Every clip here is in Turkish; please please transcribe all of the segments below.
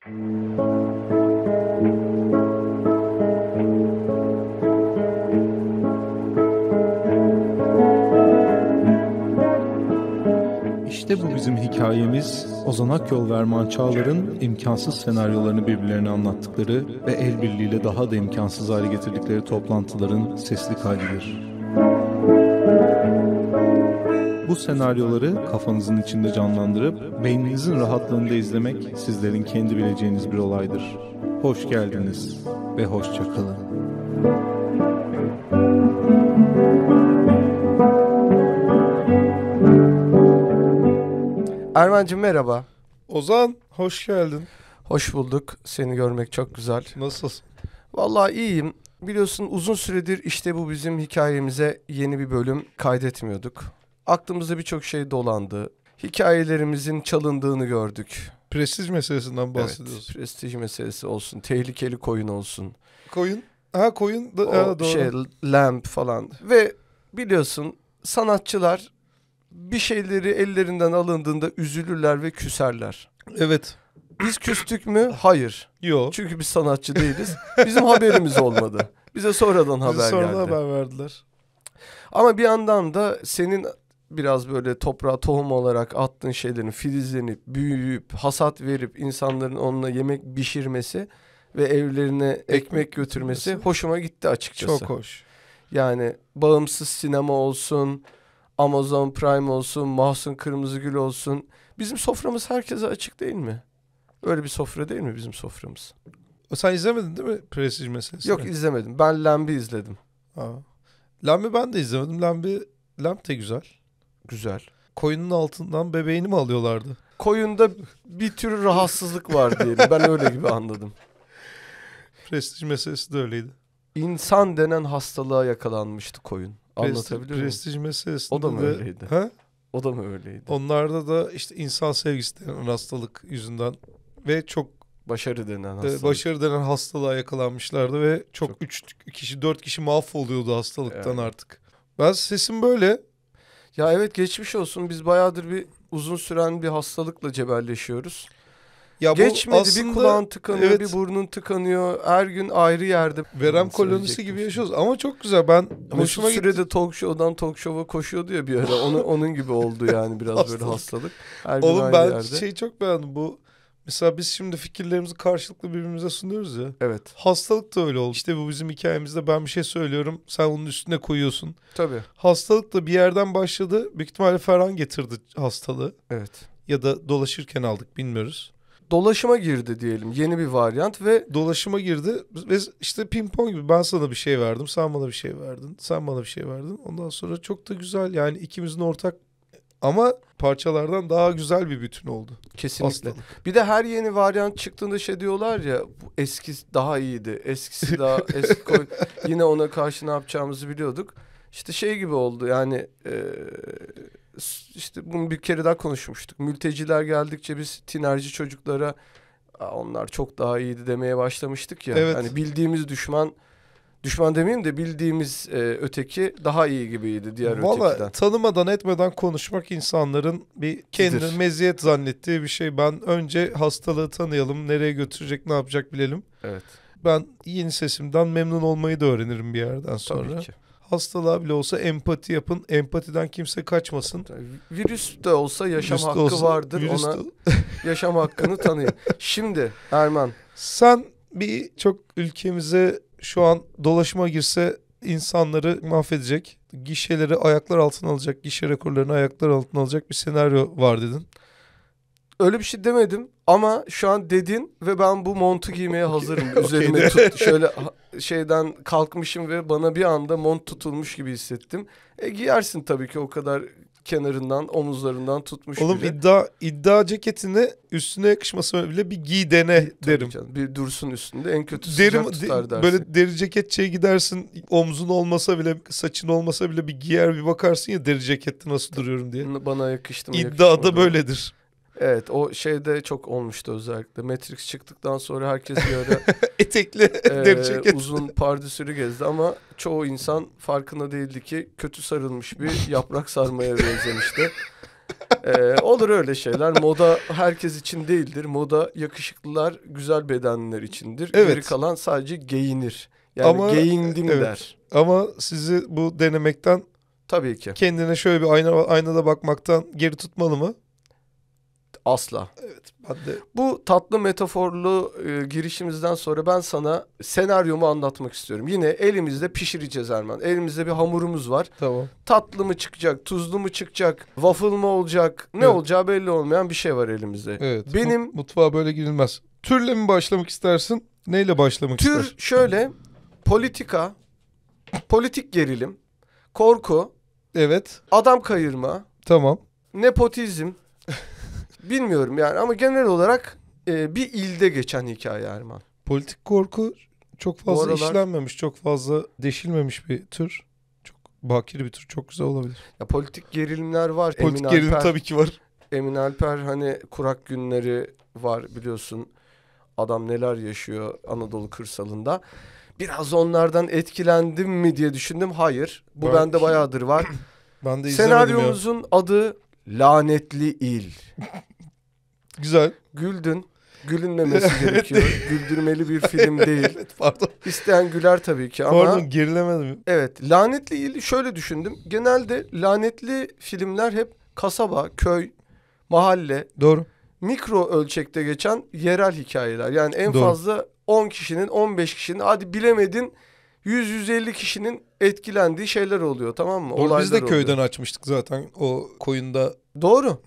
İşte bu bizim hikayemiz, Ozanak Yolverman Çağlar'ın imkansız senaryolarını birbirlerine anlattıkları ve el birliğiyle daha da imkansız hale getirdikleri toplantıların sesli kaydıdır bu senaryoları kafanızın içinde canlandırıp beyninizin rahatlığında izlemek sizlerin kendi bileceğiniz bir olaydır. Hoş geldiniz ve hoşça kalın. Erman'cığım merhaba. Ozan hoş geldin. Hoş bulduk. Seni görmek çok güzel. Nasılsın? Vallahi iyiyim. Biliyorsun uzun süredir işte bu bizim hikayemize yeni bir bölüm kaydetmiyorduk. Aklımızda birçok şey dolandı. Hikayelerimizin çalındığını gördük. Prestij meselesinden bahsediyorsun. Evet, prestij meselesi olsun. Tehlikeli koyun olsun. Koyun? Ha koyun. Da, o ha, doğru. şey lamp falan. Ve biliyorsun sanatçılar bir şeyleri ellerinden alındığında üzülürler ve küserler. Evet. Biz küstük mü? Hayır. Yok. Çünkü biz sanatçı değiliz. Bizim haberimiz olmadı. Bize sonradan Bize haber sonradan geldi. Bize sonradan haber verdiler. Ama bir yandan da senin biraz böyle toprağa tohum olarak attığın şeylerin filizlenip, büyüyüp, hasat verip insanların onunla yemek pişirmesi ve evlerine ekmek, götürmesi hoşuma gitti açıkçası. Çok hoş. Yani bağımsız sinema olsun, Amazon Prime olsun, Mahsun Kırmızıgül olsun. Bizim soframız herkese açık değil mi? Öyle bir sofra değil mi bizim soframız? E, sen izlemedin değil mi Prestij meselesini? Yok izlemedim. Ben Lamb'i izledim. Aa. Lamb'i ben de izlemedim. Lambi Lamb de güzel. Güzel. Koyunun altından bebeğini mi alıyorlardı? Koyunda bir tür rahatsızlık var diyelim. Ben öyle gibi anladım. Prestij meselesi de öyleydi. İnsan denen hastalığa yakalanmıştı koyun. Anlatabilir prestij, miyim? Prestij meselesi O da mı de... öyleydi? Ha? O da mı öyleydi? Onlarda da işte insan sevgisi denen hastalık yüzünden ve çok başarı denen hastalık. Başarı denen hastalığa yakalanmışlardı ve çok üç kişi dört kişi mahvoluyordu hastalıktan yani. artık. Ben sesim böyle. Ya evet geçmiş olsun. Biz bayağıdır bir uzun süren bir hastalıkla cebelleşiyoruz. Ya Geçmedi aslında, bir kulağın tıkanıyor, evet, bir burnun tıkanıyor. Her gün ayrı yerde. Verem kolonisi gibi yaşıyoruz ama çok güzel. Ben Mesut hoşuma gitti. sürede talk show'dan talk show'a koşuyordu ya bir ara. Onu, onun gibi oldu yani biraz böyle hastalık. Her Oğlum ben yerde. şeyi çok beğendim bu Mesela biz şimdi fikirlerimizi karşılıklı birbirimize sunuyoruz ya. Evet. Hastalık da öyle oldu. İşte bu bizim hikayemizde ben bir şey söylüyorum. Sen onun üstüne koyuyorsun. Tabii. Hastalık da bir yerden başladı. Büyük ihtimalle Ferhan getirdi hastalığı. Evet. Ya da dolaşırken aldık bilmiyoruz. Dolaşıma girdi diyelim yeni bir varyant ve... Dolaşıma girdi ve işte ping pong gibi ben sana bir şey verdim, sen bana bir şey verdin, sen bana bir şey verdin. Ondan sonra çok da güzel yani ikimizin ortak ama parçalardan daha güzel bir bütün oldu. Kesinlikle. Hastalık. Bir de her yeni varyant çıktığında şey diyorlar ya eski daha iyiydi. Eskisi daha eski yine ona karşı ne yapacağımızı biliyorduk. İşte şey gibi oldu yani işte bunu bir kere daha konuşmuştuk. Mülteciler geldikçe biz tinerci çocuklara onlar çok daha iyiydi demeye başlamıştık ya. Evet. Hani bildiğimiz düşman düşman demeyeyim de bildiğimiz e, öteki daha iyi gibiydi diğer Vallahi, ötekiden. tanımadan etmeden konuşmak insanların bir kendini Gidir. meziyet zannettiği bir şey. Ben önce hastalığı tanıyalım, nereye götürecek, ne yapacak bilelim. Evet. Ben yeni sesimden memnun olmayı da öğrenirim bir yerden sonra. Tabii ki hastalığa bile olsa empati yapın. Empatiden kimse kaçmasın. Virüs de olsa yaşam virüs hakkı olsa, vardır. Virüs Ona de... yaşam hakkını tanıyın. Şimdi Erman. Sen bir çok ülkemize şu an dolaşıma girse insanları mahvedecek. Gişeleri ayaklar altına alacak. Gişe rekorlarını ayaklar altına alacak bir senaryo var dedin. Öyle bir şey demedim ama şu an dedin ve ben bu montu giymeye hazırım. Üzerime tut, şöyle şeyden kalkmışım ve bana bir anda mont tutulmuş gibi hissettim. E giyersin tabii ki o kadar kenarından omuzlarından tutmuş Oğlum biri. iddia iddia ceketini üstüne yakışması bile bir giy dene Tabii derim. Canım, bir dursun üstünde en kötü derim, tutar dersin. Böyle deri ceketçiye şey gidersin omzun olmasa bile saçın olmasa bile bir giyer bir bakarsın ya deri cekette nasıl duruyorum diye. Bana yakıştı mı İddia da böyledir. Evet o şeyde çok olmuştu özellikle. Matrix çıktıktan sonra herkes bir etekli e, deri ceket. uzun pardüsürü gezdi ama çoğu insan farkında değildi ki kötü sarılmış bir yaprak sarmaya benzemişti. ee, olur öyle şeyler. Moda herkes için değildir. Moda yakışıklılar, güzel bedenler içindir. Evet. Geri kalan sadece giyinir. Yani Ama, giyindim evet. der. Ama sizi bu denemekten Tabii ki. Kendine şöyle bir ayna, aynada bakmaktan geri tutmalı mı? Asla. Evet ben de. Bu tatlı metaforlu e, girişimizden sonra ben sana senaryomu anlatmak istiyorum. Yine elimizde pişireceğiz Erman. Elimizde bir hamurumuz var. Tamam. Tatlı mı çıkacak, tuzlu mu çıkacak, waffle mı olacak, ne evet. olacağı belli olmayan bir şey var elimizde. Evet. Benim mut, mutfağa böyle girilmez. Türle mi başlamak istersin? Neyle başlamak istersin? Tür şöyle politika, politik gerilim, korku, evet. Adam kayırma. Tamam. Nepotizm Bilmiyorum yani ama genel olarak e, bir ilde geçen hikaye Erman. Politik korku çok fazla aralar... işlenmemiş, çok fazla deşilmemiş bir tür. Çok bakir bir tür, çok güzel olabilir. Ya politik gerilimler var. Politik Emin gerilim Alper, tabii ki var. Emin Alper hani kurak günleri var biliyorsun. Adam neler yaşıyor Anadolu kırsalında. Biraz onlardan etkilendim mi diye düşündüm. Hayır. Bu Belki... bende bayağıdır var. ben de izlemedim Senaryomuzun ya. adı lanetli il. Güzel. Güldün. Gülünmemesi gerekiyor. Güldürmeli bir film değil. evet pardon. İsteyen güler tabii ki ama... Pardon gerilemedi mi? Evet. Lanetli il şöyle düşündüm. Genelde lanetli filmler hep kasaba, köy, mahalle. Doğru. Mikro ölçekte geçen yerel hikayeler. Yani en Doğru. fazla 10 kişinin, 15 kişinin hadi bilemedin 100-150 kişinin etkilendiği şeyler oluyor tamam mı? Doğru, Olaylar biz de oluyor. köyden açmıştık zaten o koyunda. Doğru.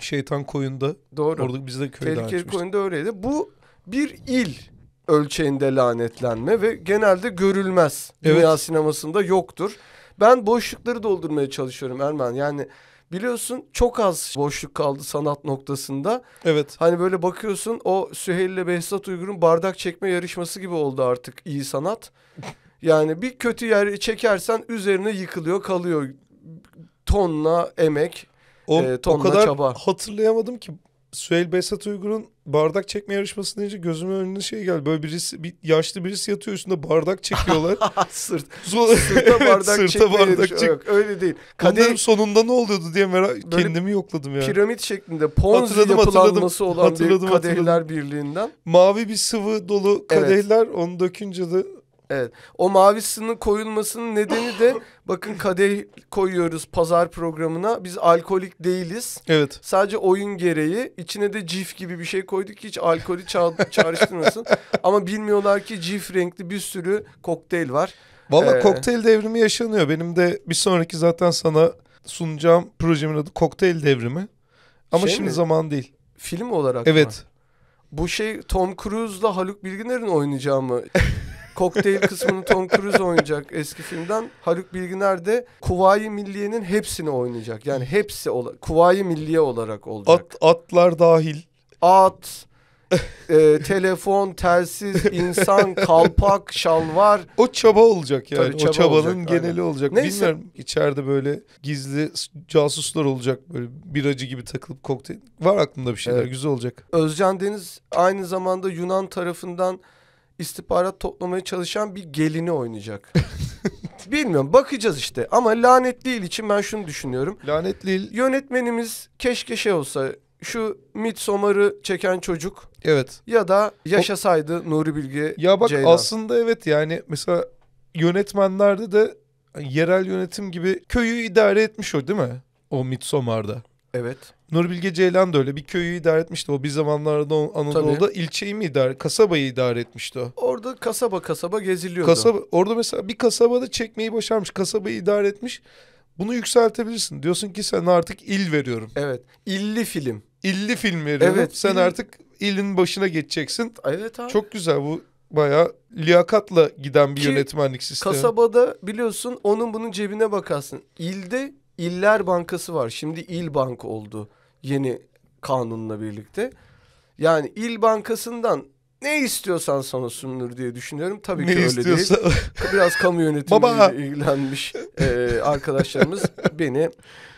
Şeytan koyunda. Doğru. Orada biz de köyden Tehlikeli açmıştık. koyunda öyleydi. Bu bir il ölçeğinde lanetlenme ve genelde görülmez. Evet. Dünya sinemasında yoktur. Ben boşlukları doldurmaya çalışıyorum Erman. Yani biliyorsun çok az boşluk kaldı sanat noktasında. Evet. Hani böyle bakıyorsun o Süheyl ile Behzat Uygur'un bardak çekme yarışması gibi oldu artık iyi sanat. Yani bir kötü yer çekersen üzerine yıkılıyor kalıyor. Tonla emek, o, e, tonla o kadar çaba. hatırlayamadım ki Süheyl Behzat Uygur'un bardak çekme yarışması deyince gözümün önüne şey geldi. Böyle birisi bir yaşlı birisi yatıyor üstünde bardak çekiyorlar. Sırt. Sonra, sırta bardak evet, sırta bardak çek. Yok, öyle değil. Kadeh... Bunların sonunda ne oluyordu diye merak Böyle kendimi yokladım yani. Piramit şeklinde ponzi hatırladım, yapılanması hatırladım, olan hatırladım, bir kadehler hatırladım. birliğinden. Mavi bir sıvı dolu kadehler evet. onu dökünce de Evet. O mavisinin koyulmasının nedeni de bakın kadeh koyuyoruz pazar programına. Biz alkolik değiliz. Evet. Sadece oyun gereği. içine de cif gibi bir şey koyduk ki hiç alkolü ça- çağrıştırmasın. Ama bilmiyorlar ki cif renkli bir sürü kokteyl var. Valla ee... kokteyl devrimi yaşanıyor. Benim de bir sonraki zaten sana sunacağım projemin adı kokteyl devrimi. Ama şey şimdi mi? zaman değil. Film olarak Evet. Mı? Bu şey Tom Cruise'la Haluk Bilginer'in oynayacağı mı? kokteyl kısmını Tom Cruise oynayacak eski filmden. Haluk Bilginer de Kuvayi Milliye'nin hepsini oynayacak. Yani hepsi Kuvayi Milliye olarak olacak. At, atlar dahil. At, e, telefon, telsiz, insan, kalpak, şalvar. O çaba olacak yani. Tabii, çaba o çabanın olacak, geneli aynen. olacak. Neyse. Bilmiyorum içeride böyle gizli casuslar olacak. Böyle biracı gibi takılıp kokteyl. Var aklımda bir şeyler. Evet. Güzel olacak. Özcan Deniz aynı zamanda Yunan tarafından istihbarat toplamaya çalışan bir gelini oynayacak. Bilmiyorum bakacağız işte ama lanetli il için ben şunu düşünüyorum. Lanetli il. Yönetmenimiz keşke şey olsa şu Midsommar'ı çeken çocuk. Evet. Ya da yaşasaydı o... Nuri Bilge Ya bak Ceylan. aslında evet yani mesela yönetmenlerde de yerel yönetim gibi köyü idare etmiş o değil mi? O Midsommar'da. Evet. Nur Bilge Ceylan da öyle. Bir köyü idare etmişti. O bir zamanlarda Anadolu'da Tabii. ilçeyi mi idare, kasabayı idare etmişti o. Orada kasaba kasaba geziliyordu. Kasaba, orada mesela bir kasabada çekmeyi başarmış. Kasabayı idare etmiş. Bunu yükseltebilirsin. Diyorsun ki sen artık il veriyorum. Evet. İlli film. İlli film veriyorum. Evet, sen il... artık ilin başına geçeceksin. Evet abi. Çok güzel bu bayağı liyakatla giden bir Ki, yönetmenlik sistemi. Kasabada biliyorsun onun bunun cebine bakarsın. İlde İller Bankası var. Şimdi İl Bank oldu yeni kanunla birlikte. Yani İl Bankası'ndan ne istiyorsan sana sunulur diye düşünüyorum. Tabii ne ki öyle istiyorsa... değil. Biraz kamu yönetimiyle ilgilenmiş e, arkadaşlarımız beni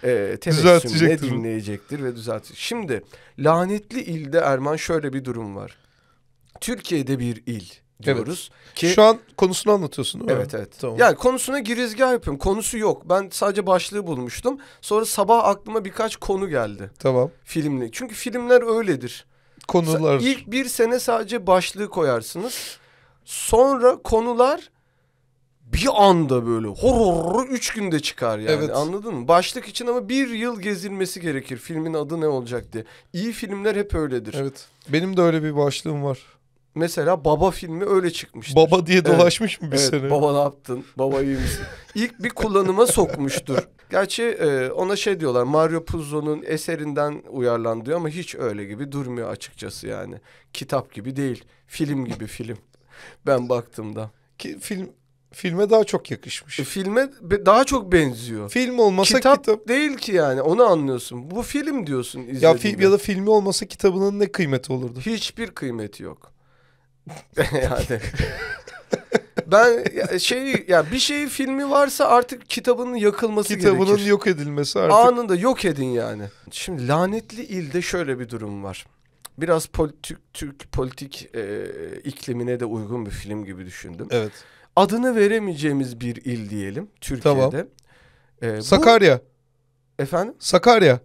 e, tebessümle dinleyecektir ve düzeltecek. Şimdi lanetli ilde Erman şöyle bir durum var. Türkiye'de bir il diyoruz. Evet. Ki, Şu an konusunu anlatıyorsun değil mi? Evet evet. Tamam. Yani konusuna girizgah yapıyorum. Konusu yok. Ben sadece başlığı bulmuştum. Sonra sabah aklıma birkaç konu geldi. Tamam. Filmle. Çünkü filmler öyledir. Konular. İlk bir sene sadece başlığı koyarsınız. Sonra konular bir anda böyle horror üç günde çıkar yani evet. anladın mı? Başlık için ama bir yıl gezilmesi gerekir filmin adı ne olacak diye. İyi filmler hep öyledir. Evet benim de öyle bir başlığım var mesela Baba filmi öyle çıkmıştır. Baba diye dolaşmış evet. mı bir evet, sene? Baba ne yaptın? Baba iyi misin? İlk bir kullanıma sokmuştur. Gerçi e, ona şey diyorlar Mario Puzo'nun eserinden uyarlandı ama hiç öyle gibi durmuyor açıkçası yani. Kitap gibi değil. Film gibi film. Ben baktığımda. Ki film filme daha çok yakışmış. E, filme daha çok benziyor. Film olmasa kitap, kitap değil ki yani. Onu anlıyorsun. Bu film diyorsun izlediğinde. Ya film ya da filmi olmasa kitabının ne kıymeti olurdu? Hiçbir kıymeti yok. yani ben şey ya bir şey filmi varsa artık kitabının yakılması Kitabının gerekir. yok edilmesi artık. Anında yok edin yani. Şimdi lanetli ilde şöyle bir durum var. Biraz politik Türk politik e, iklimine de uygun bir film gibi düşündüm. Evet. Adını veremeyeceğimiz bir il diyelim Türkiye'de. Tamam. E, bu, Sakarya. Efendim? Sakarya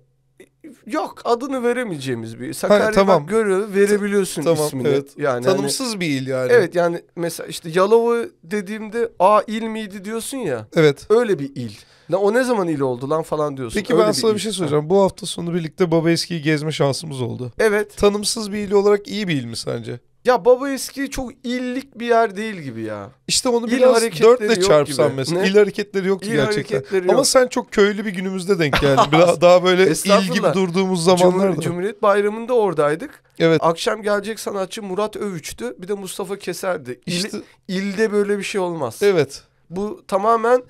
yok adını veremeyeceğimiz bir Sakarya ha, tamam. bak görüyor verebiliyorsun tamam, ismini. Evet. Yani tanımsız hani, bir il yani. Evet yani mesela işte Yalova dediğimde a il miydi diyorsun ya. Evet. Öyle bir il. ne o ne zaman il oldu lan falan diyorsun. Peki Öyle ben sana bir şey soracağım. Ha. Bu hafta sonu birlikte Baba Eski'yi gezme şansımız oldu. Evet. Tanımsız bir il olarak iyi bir il mi sence? Ya baba eski çok illik bir yer değil gibi ya. İşte onu il biraz dörtle çarpsan mesela. Ne? İl hareketleri yoktu il gerçekten. Hareketleri yok. Ama sen çok köylü bir günümüzde denk geldin. biraz daha böyle il gibi durduğumuz zamanlarda. Cumhur, Cumhuriyet Bayramı'nda oradaydık. Evet. Akşam gelecek sanatçı Murat Övüç'tü. Bir de Mustafa Keser'di. İl, işte... İlde böyle bir şey olmaz. Evet. Bu tamamen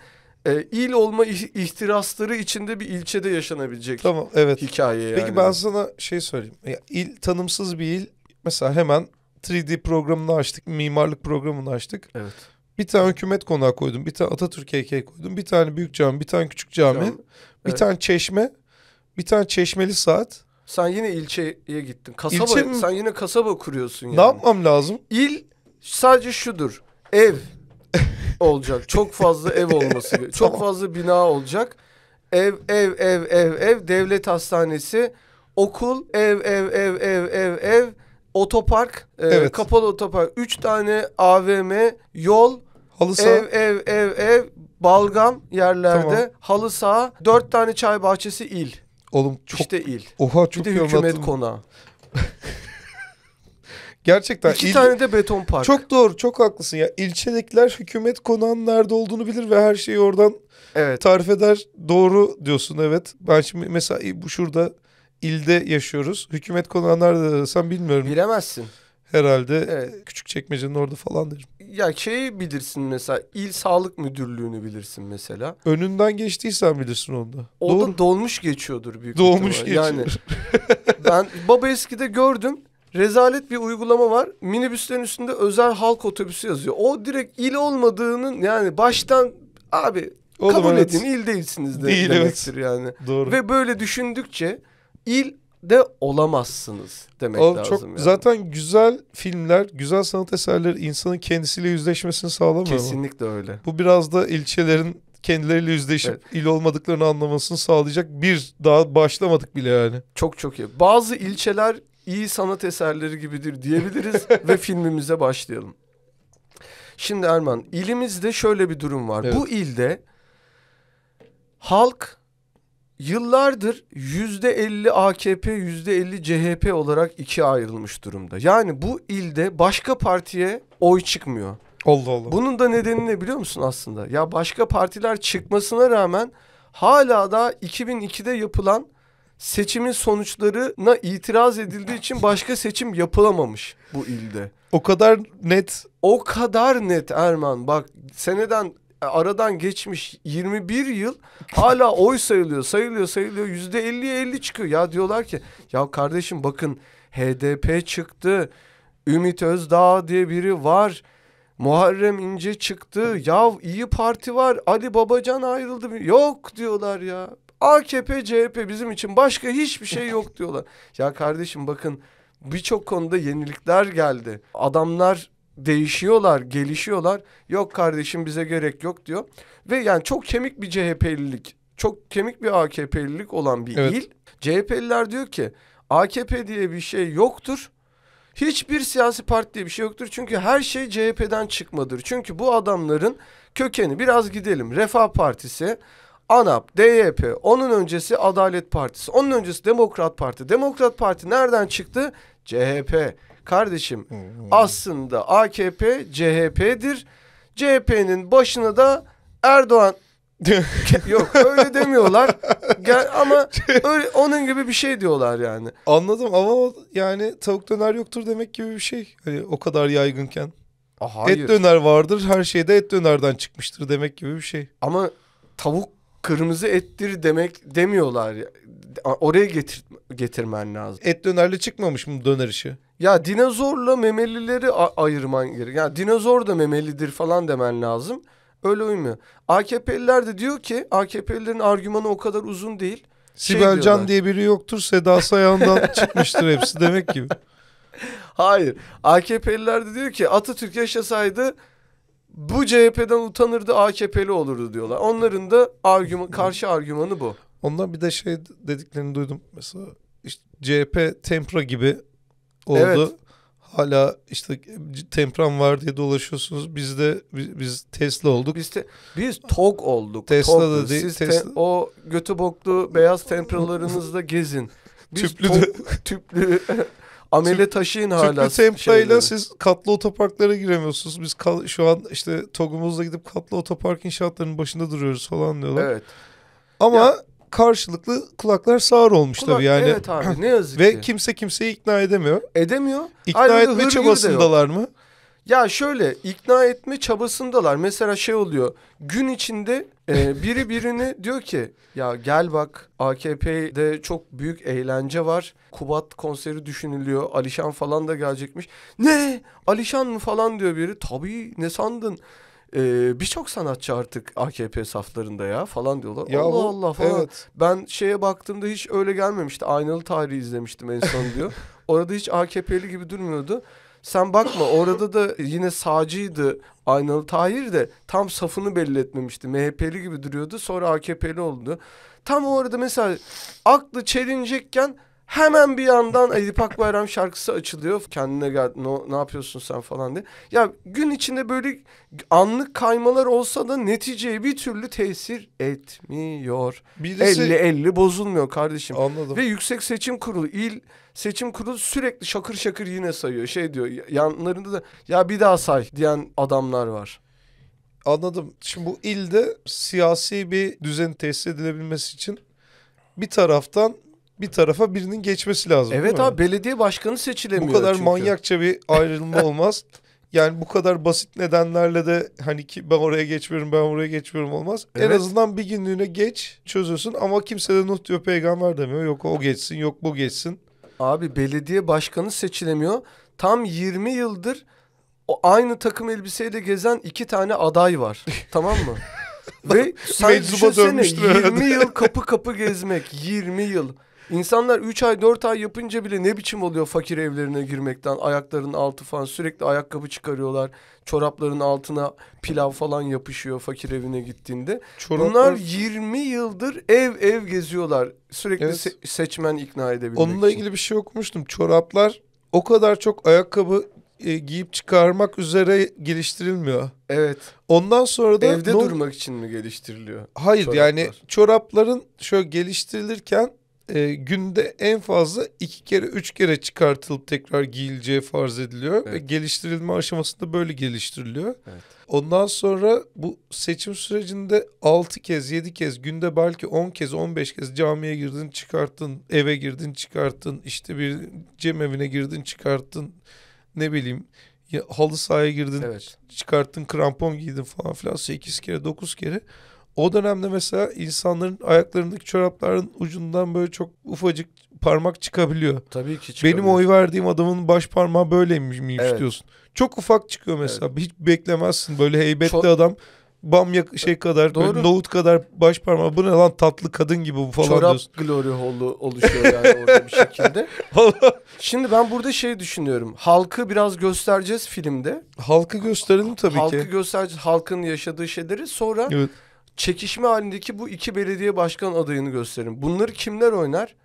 e, il olma ihtirasları içinde bir ilçede yaşanabilecek tamam, evet. hikaye yani. Peki ben sana şey söyleyeyim. Ya, il tanımsız bir il mesela hemen 3D programını açtık, mimarlık programını açtık. Evet. Bir tane hükümet konağı koydum, bir tane Atatürk heykeli koydum, bir tane büyük cami, bir tane küçük cami, cami. bir evet. tane çeşme, bir tane çeşmeli saat. Sen yine ilçeye gittin. Kasaba, İlçe mi? sen yine kasaba kuruyorsun yani. Ne yapmam lazım? İl sadece şudur. Ev olacak. Çok fazla ev olması. tamam. Çok fazla bina olacak. Ev, ev, ev, ev, ev, devlet hastanesi, okul, ev, ev, ev, ev, ev, ev otopark, e, evet. kapalı otopark, 3 tane AVM, yol, halı saha. ev ev ev ev, balgam yerlerde, tamam. halı saha, 4 tane çay bahçesi il. Oğlum çok işte il. Oha çok Bir de hükümet konağı. Gerçekten. İki il... tane de beton park. Çok doğru, çok haklısın ya. İlçedekiler hükümet konağının nerede olduğunu bilir ve her şeyi oradan evet. tarif eder. Doğru diyorsun evet. Ben şimdi mesela bu şurada ilde yaşıyoruz. Hükümet konağı nerede arasam bilmiyorum. Bilemezsin. Herhalde evet. küçük çekmecenin orada falan derim. Ya şey bilirsin mesela il sağlık müdürlüğünü bilirsin mesela. Önünden geçtiysen bilirsin onda. O Doğru. da dolmuş geçiyordur büyük Dolmuş geçiyor. Yani ben baba eskide gördüm. Rezalet bir uygulama var. Minibüslerin üstünde özel halk otobüsü yazıyor. O direkt il olmadığının yani baştan abi Oğlum, kabul evet. edin il değilsiniz de Değil, demektir evet. yani. Doğru. Ve böyle düşündükçe il de olamazsınız demek o lazım. Çok yani. zaten güzel filmler, güzel sanat eserleri insanın kendisiyle yüzleşmesini sağlamıyor. Kesinlikle mu? öyle. Bu biraz da ilçelerin kendileriyle yüzleşip evet. il olmadıklarını anlamasını sağlayacak bir daha başlamadık bile yani. Çok çok iyi. Bazı ilçeler iyi sanat eserleri gibidir diyebiliriz ve filmimize başlayalım. Şimdi Erman, ilimizde şöyle bir durum var. Evet. Bu ilde halk yıllardır %50 AKP, %50 CHP olarak ikiye ayrılmış durumda. Yani bu ilde başka partiye oy çıkmıyor. Oldu oldu. Bunun da nedeni ne biliyor musun aslında? Ya başka partiler çıkmasına rağmen hala da 2002'de yapılan seçimin sonuçlarına itiraz edildiği için başka seçim yapılamamış bu ilde. O kadar net. O kadar net Erman. Bak seneden e, aradan geçmiş 21 yıl hala oy sayılıyor sayılıyor sayılıyor yüzde 50'ye 50 çıkıyor. Ya diyorlar ki ya kardeşim bakın HDP çıktı Ümit Özdağ diye biri var. Muharrem İnce çıktı. Ya iyi Parti var. Ali Babacan ayrıldı mı? Yok diyorlar ya. AKP, CHP bizim için başka hiçbir şey yok diyorlar. ya kardeşim bakın birçok konuda yenilikler geldi. Adamlar değişiyorlar, gelişiyorlar. Yok kardeşim bize gerek yok diyor. Ve yani çok kemik bir CHP'lilik, çok kemik bir AKP'lilik olan bir evet. il. CHP'liler diyor ki AKP diye bir şey yoktur. Hiçbir siyasi parti diye bir şey yoktur. Çünkü her şey CHP'den çıkmadır. Çünkü bu adamların kökeni biraz gidelim. Refah Partisi, ANAP, DYP, onun öncesi Adalet Partisi, onun öncesi Demokrat Parti. Demokrat Parti nereden çıktı? CHP. Kardeşim hmm. aslında AKP CHP'dir. CHP'nin başına da Erdoğan Yok öyle demiyorlar. Gel, ama öyle, onun gibi bir şey diyorlar yani. Anladım ama yani tavuk döner yoktur demek gibi bir şey. Hani o kadar yaygınken. Aa, Et döner vardır her şeyde et dönerden çıkmıştır demek gibi bir şey. Ama tavuk kırmızı ettir demek demiyorlar. Oraya getir, getirmen lazım. Et dönerle çıkmamış mı döner işi? Ya dinozorla memelileri ayırman gerek. Yani dinozor da memelidir falan demen lazım. Öyle uymuyor. AKP'liler de diyor ki AKP'lilerin argümanı o kadar uzun değil. Şey Sibel şey Can diye biri yoktur. Seda Sayan'dan çıkmıştır hepsi demek gibi. Hayır. AKP'liler de diyor ki Atatürk yaşasaydı bu CHP'den utanırdı AKP'li olurdu diyorlar. Onların da argüman, karşı argümanı bu. Ondan bir de şey dediklerini duydum. Mesela işte CHP tempra gibi oldu. Evet. Hala işte Tempran var diye dolaşıyorsunuz. Biz de biz, biz Tesla olduk. Biz te, biz TOG olduk. Tesla da değil. Siz Tesla. Te, o götü boklu beyaz Tempralarınızda gezin. Biz tüplü tog, de. tüplü ameli taşıyın hala. Tüplü Tempra'yla siz katlı otoparklara giremiyorsunuz. Biz kal, şu an işte TOG'umuzla gidip katlı otopark inşaatlarının başında duruyoruz falan diyorlar. Evet. Ama ya, karşılıklı kulaklar sağır olmuş Kulak, tabii yani. Evet abi ne yazık Ve kimse kimseyi ikna edemiyor. Edemiyor. İkna Aynı etme çabasındalar mı? Ya şöyle ikna etme çabasındalar. Mesela şey oluyor. Gün içinde e, biri birini diyor ki ya gel bak AKP'de çok büyük eğlence var. Kubat konseri düşünülüyor. Alişan falan da gelecekmiş. Ne? Alişan mı falan diyor biri. Tabii ne sandın? e, birçok sanatçı artık AKP saflarında ya falan diyorlar. Ya Allah bu, Allah falan. Evet. Ben şeye baktığımda hiç öyle gelmemişti. Aynalı tarihi izlemiştim en son diyor. Orada hiç AKP'li gibi durmuyordu. Sen bakma orada da yine sağcıydı Aynalı Tahir de tam safını belli etmemişti. MHP'li gibi duruyordu sonra AKP'li oldu. Tam o arada mesela aklı çelinecekken Hemen bir yandan Edip Akbayram şarkısı açılıyor. Kendine gel no, ne yapıyorsun sen falan diye. Ya gün içinde böyle anlık kaymalar olsa da neticeye bir türlü tesir etmiyor. Birisi... 50-50 bozulmuyor kardeşim. Anladım. Ve Yüksek Seçim Kurulu il seçim kurulu sürekli şakır şakır yine sayıyor. Şey diyor yanlarında da ya bir daha say diyen adamlar var. Anladım. Şimdi bu ilde siyasi bir düzen tesis edilebilmesi için bir taraftan bir tarafa birinin geçmesi lazım. Evet abi belediye başkanı seçilemiyor. Bu kadar çünkü. manyakça bir ayrılma olmaz. Yani bu kadar basit nedenlerle de hani ki ben oraya geçmiyorum ben oraya geçmiyorum olmaz. Evet. En azından bir günlüğüne geç çözüyorsun. ama kimse de Nuh diyor peygamber demiyor. Yok o geçsin yok bu geçsin. Abi belediye başkanı seçilemiyor. Tam 20 yıldır o aynı takım elbiseyle gezen iki tane aday var. tamam mı? Ve sen Meczuba düşünsene 20 yıl kapı kapı gezmek 20 yıl. İnsanlar 3 ay 4 ay yapınca bile ne biçim oluyor fakir evlerine girmekten. ayakların altı falan sürekli ayakkabı çıkarıyorlar. Çorapların altına pilav falan yapışıyor fakir evine gittiğinde. Çoraplar... Bunlar 20 yıldır ev ev geziyorlar. Sürekli evet. se- seçmen ikna edebilmek Onunla için. ilgili bir şey okumuştum. Çoraplar o kadar çok ayakkabı e, giyip çıkarmak üzere geliştirilmiyor. Evet. Ondan sonra da evde durmak için mi geliştiriliyor? Hayır çoraplar. yani çorapların şöyle geliştirilirken e, günde en fazla iki kere üç kere çıkartılıp tekrar giyileceği farz ediliyor. Evet. Ve geliştirilme aşamasında böyle geliştiriliyor. Evet. Ondan sonra bu seçim sürecinde altı kez yedi kez günde belki on kez on beş kez camiye girdin çıkarttın eve girdin çıkarttın işte bir cemevine girdin çıkarttın ne bileyim ya halı sahaya girdin evet. çıkarttın krampon giydin falan filan sekiz kere dokuz kere o dönemde mesela insanların ayaklarındaki çorapların ucundan böyle çok ufacık parmak çıkabiliyor. Tabii ki çıkabiliyor. Benim oy verdiğim adamın baş parmağı böyleymiş miymiş evet. diyorsun. Çok ufak çıkıyor mesela. Evet. Hiç beklemezsin böyle heybetli Çok... adam bam yak şey kadar Doğru. nohut kadar baş parmağı bu ne lan tatlı kadın gibi bu falan Çorap diyorsun. glory holu oluşuyor yani orada bir şekilde. Şimdi ben burada şey düşünüyorum. Halkı biraz göstereceğiz filmde. Halkı gösterelim tabii halkı ki. Halkı göstereceğiz. Halkın yaşadığı şeyleri sonra evet çekişme halindeki bu iki belediye başkan adayını gösterin. Bunları kimler oynar?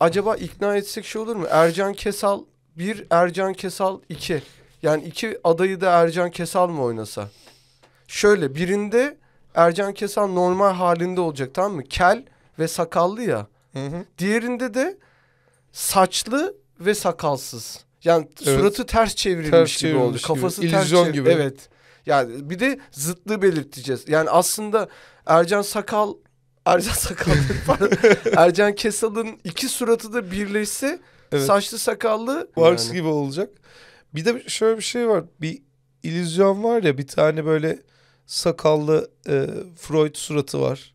Acaba ikna etsek şey olur mu? Ercan Kesal 1, Ercan Kesal 2. Yani iki adayı da Ercan Kesal mı oynasa? Şöyle birinde Ercan Kesal normal halinde olacak tamam mı? Kel ve sakallı ya. Hı hı. Diğerinde de saçlı ve sakalsız. Yani evet. suratı ters çevrilmiş ters gibi oldu. Kafası gibi. ters çevrilmiş. Evet. Yani bir de zıtlığı belirteceğiz. Yani aslında Ercan Sakal Ercan Sakal Ercan Kesal'ın iki suratı da birleşse evet. saçlı sakallı Marx yani. gibi olacak. Bir de şöyle bir şey var. Bir illüzyon var ya bir tane böyle sakallı e, Freud suratı var.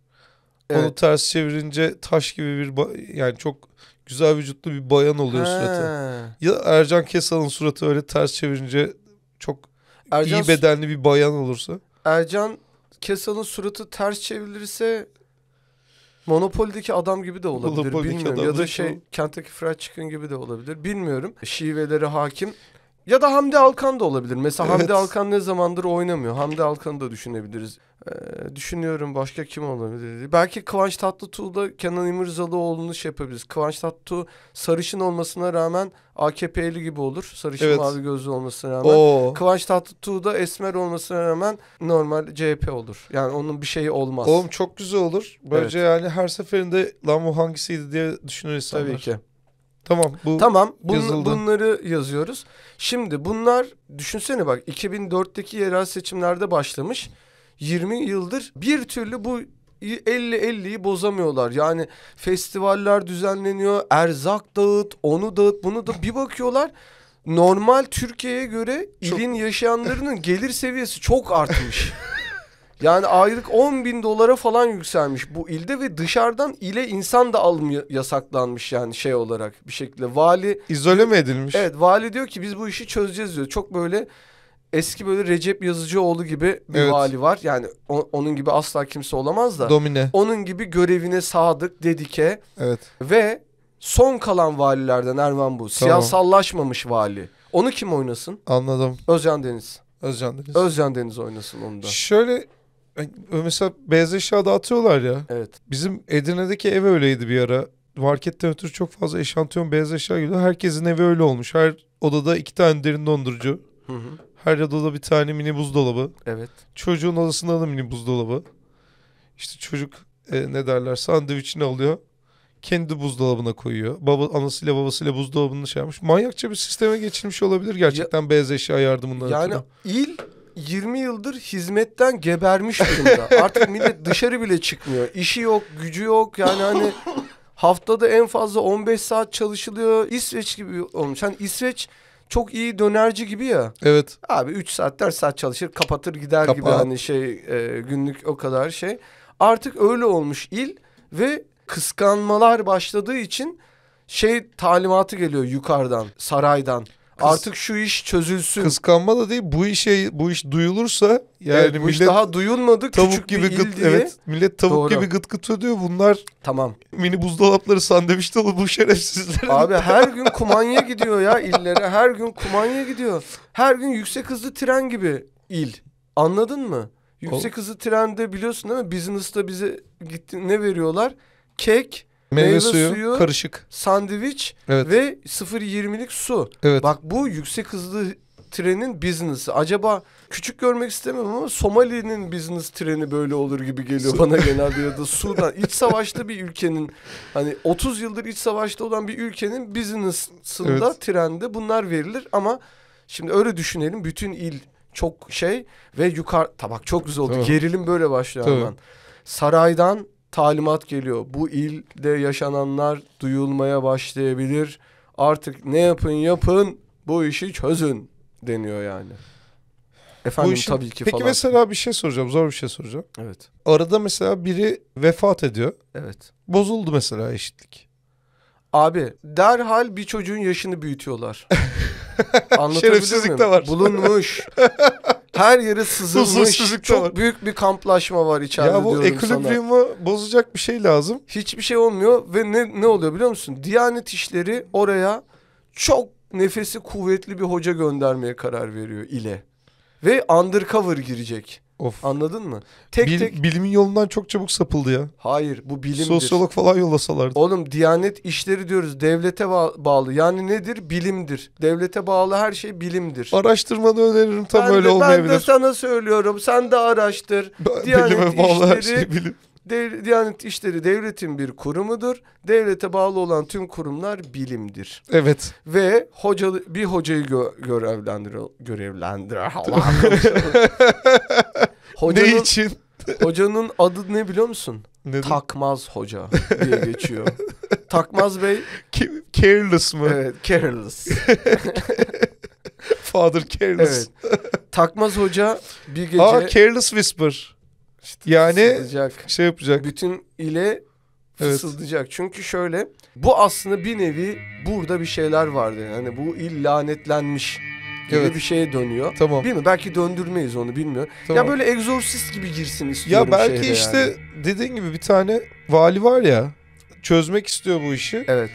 Evet. Onu ters çevirince taş gibi bir yani çok güzel vücutlu bir bayan oluyor He. suratı. Ya Ercan Kesal'ın suratı öyle ters çevirince çok Ercan, iyi bedenli bir bayan olursa. Ercan Kesa'nın suratı ters çevrilirse Monopoly'deki adam gibi de olabilir bilmiyorum. Ya da şey Kentucky Fried Chicken gibi de olabilir bilmiyorum. Şiveleri hakim. Ya da Hamdi Alkan da olabilir. Mesela evet. Hamdi Alkan ne zamandır oynamıyor. Hamdi Alkan'ı da düşünebiliriz. Ee, düşünüyorum başka kim olabilir? Belki Kıvanç Tatlıtuğ'da Kenan İmirzalıoğlu'nu şey yapabiliriz. Kıvanç Tatlıtuğ sarışın olmasına rağmen AKP'li gibi olur. Sarışın evet. mavi gözlü olmasına rağmen. Oo. Kıvanç Tatlıtuğ da esmer olmasına rağmen normal CHP olur. Yani onun bir şeyi olmaz. Oğlum çok güzel olur. Böylece evet. yani her seferinde lan bu hangisiydi diye düşünür insanlar. Tabii ki. Tamam bu Tamam bun, bunları yazıyoruz. Şimdi bunlar düşünsene bak 2004'teki yerel seçimlerde başlamış. 20 yıldır bir türlü bu 50 50'yi bozamıyorlar. Yani festivaller düzenleniyor, erzak dağıt, onu dağıt, bunu da bir bakıyorlar. Normal Türkiye'ye göre çok... ilin yaşayanlarının gelir seviyesi çok artmış. Yani aylık 10 bin dolara falan yükselmiş bu ilde ve dışarıdan ile insan da alım yasaklanmış yani şey olarak bir şekilde. Vali... izole mi edilmiş? Evet vali diyor ki biz bu işi çözeceğiz diyor. Çok böyle eski böyle Recep Yazıcıoğlu gibi bir evet. vali var. Yani o, onun gibi asla kimse olamaz da. Domine. Onun gibi görevine sadık, dedike. Evet. Ve son kalan valilerden Erman bu. Tamam. Siyasallaşmamış vali. Onu kim oynasın? Anladım. Özcan Deniz. Özcan Deniz. Özcan Deniz oynasın onu da. Şöyle e, mesela beyaz eşya dağıtıyorlar ya. Evet. Bizim Edirne'deki ev öyleydi bir ara. Marketten ötürü çok fazla eşantiyon beyaz eşya geliyor. Herkesin evi öyle olmuş. Her odada iki tane derin dondurucu. Hı hı. Her odada bir tane mini buzdolabı. Evet. Çocuğun odasında da mini buzdolabı. İşte çocuk e, ne derler sandviçini alıyor. Kendi buzdolabına koyuyor. Baba anasıyla babasıyla buzdolabını şey yapmış. Manyakça bir sisteme geçilmiş olabilir gerçekten ya, beyaz eşya yardımından. Yani ötürü. il 20 yıldır hizmetten gebermiş durumda. Artık millet dışarı bile çıkmıyor. İşi yok, gücü yok. Yani hani haftada en fazla 15 saat çalışılıyor. İsveç gibi olmuş. Hani İsveç çok iyi dönerci gibi ya. Evet. Abi 3 saat 4 saat çalışır kapatır gider Kapat. gibi hani şey e, günlük o kadar şey. Artık öyle olmuş il ve kıskanmalar başladığı için şey talimatı geliyor yukarıdan saraydan. Kıs, artık şu iş çözülsün. Kıskanma da değil bu işe bu iş duyulursa yani evet, millet bu iş daha duyulmadı tavuk küçük gibi bir il diye. Evet, millet tavuk Doğru. gibi gıt gıt ödüyor bunlar. Tamam. Mini buzdolapları sandviç dolu bu şerefsizler. Abi her gün kumanya gidiyor ya illere her gün kumanya gidiyor. Her gün yüksek hızlı tren gibi il. Anladın mı? Yüksek Ol. hızlı trende biliyorsun değil mi? Business'ta bize gitti ne veriyorlar? Kek, meyve, meyve suyu, suyu, karışık. Sandviç evet. ve 0.20'lik su. Evet. Bak bu yüksek hızlı trenin business'ı. Acaba küçük görmek istemiyorum ama Somali'nin business treni böyle olur gibi geliyor bana genelde ya da Sudan. iç savaşta bir ülkenin hani 30 yıldır iç savaşta olan bir ülkenin business'ında evet. trende bunlar verilir ama şimdi öyle düşünelim bütün il çok şey ve yukarı tabak çok güzel oldu. Tamam. Gerilim böyle başlıyor tamam. hemen. Saraydan talimat geliyor. Bu ilde yaşananlar duyulmaya başlayabilir. Artık ne yapın yapın bu işi çözün deniyor yani. Efendim bu işin, tabii ki peki falan. Peki mesela bir şey soracağım. Zor bir şey soracağım. Evet. Arada mesela biri vefat ediyor. Evet. Bozuldu mesela eşitlik. Abi derhal bir çocuğun yaşını büyütüyorlar. Şerefsizlik miyim? de var. Bulunmuş. Her yere sızılmış. Çok var. büyük bir kamplaşma var içeride Ya bu ekilibriyumu bozacak bir şey lazım. Hiçbir şey olmuyor ve ne, ne oluyor biliyor musun? Diyanet işleri oraya çok nefesi kuvvetli bir hoca göndermeye karar veriyor ile. Ve undercover girecek. Of. Anladın mı? Tek Bil, tek bilimin yolundan çok çabuk sapıldı ya. Hayır, bu bilimdir. Sosyolog falan yollasalardı. Oğlum Diyanet işleri diyoruz devlete bağlı. Yani nedir? Bilimdir. Devlete bağlı her şey bilimdir. Araştırmanı öneririm tam ben öyle de, olmayabilir. Ben de sana söylüyorum. Sen de araştır. Ben, Diyanet bağlı işleri, her şey bilim. Dev, Diyanet İşleri devletin bir kurumudur. Devlete bağlı olan tüm kurumlar bilimdir. Evet. Ve hoca bir hocayı gö görevlendir görevlendir. hocanın, ne için? hocanın adı ne biliyor musun? Ne? Takmaz Hoca diye geçiyor. Takmaz Bey. Kim? careless mı? Evet, careless. Father Careless. Evet. Takmaz Hoca bir gece... Aa Careless Whisper. İşte yani fısıldayacak. şey yapacak. Bütün ile fısıldayacak. Evet. Çünkü şöyle bu aslında bir nevi burada bir şeyler vardı. Hani bu il lanetlenmiş gibi evet. bir şeye dönüyor. Tamam. Değil mi? Belki döndürmeyiz onu bilmiyorum. Tamam. Ya böyle egzorsist gibi girsin istiyorum Ya belki işte yani. dediğin gibi bir tane vali var ya çözmek istiyor bu işi. Evet.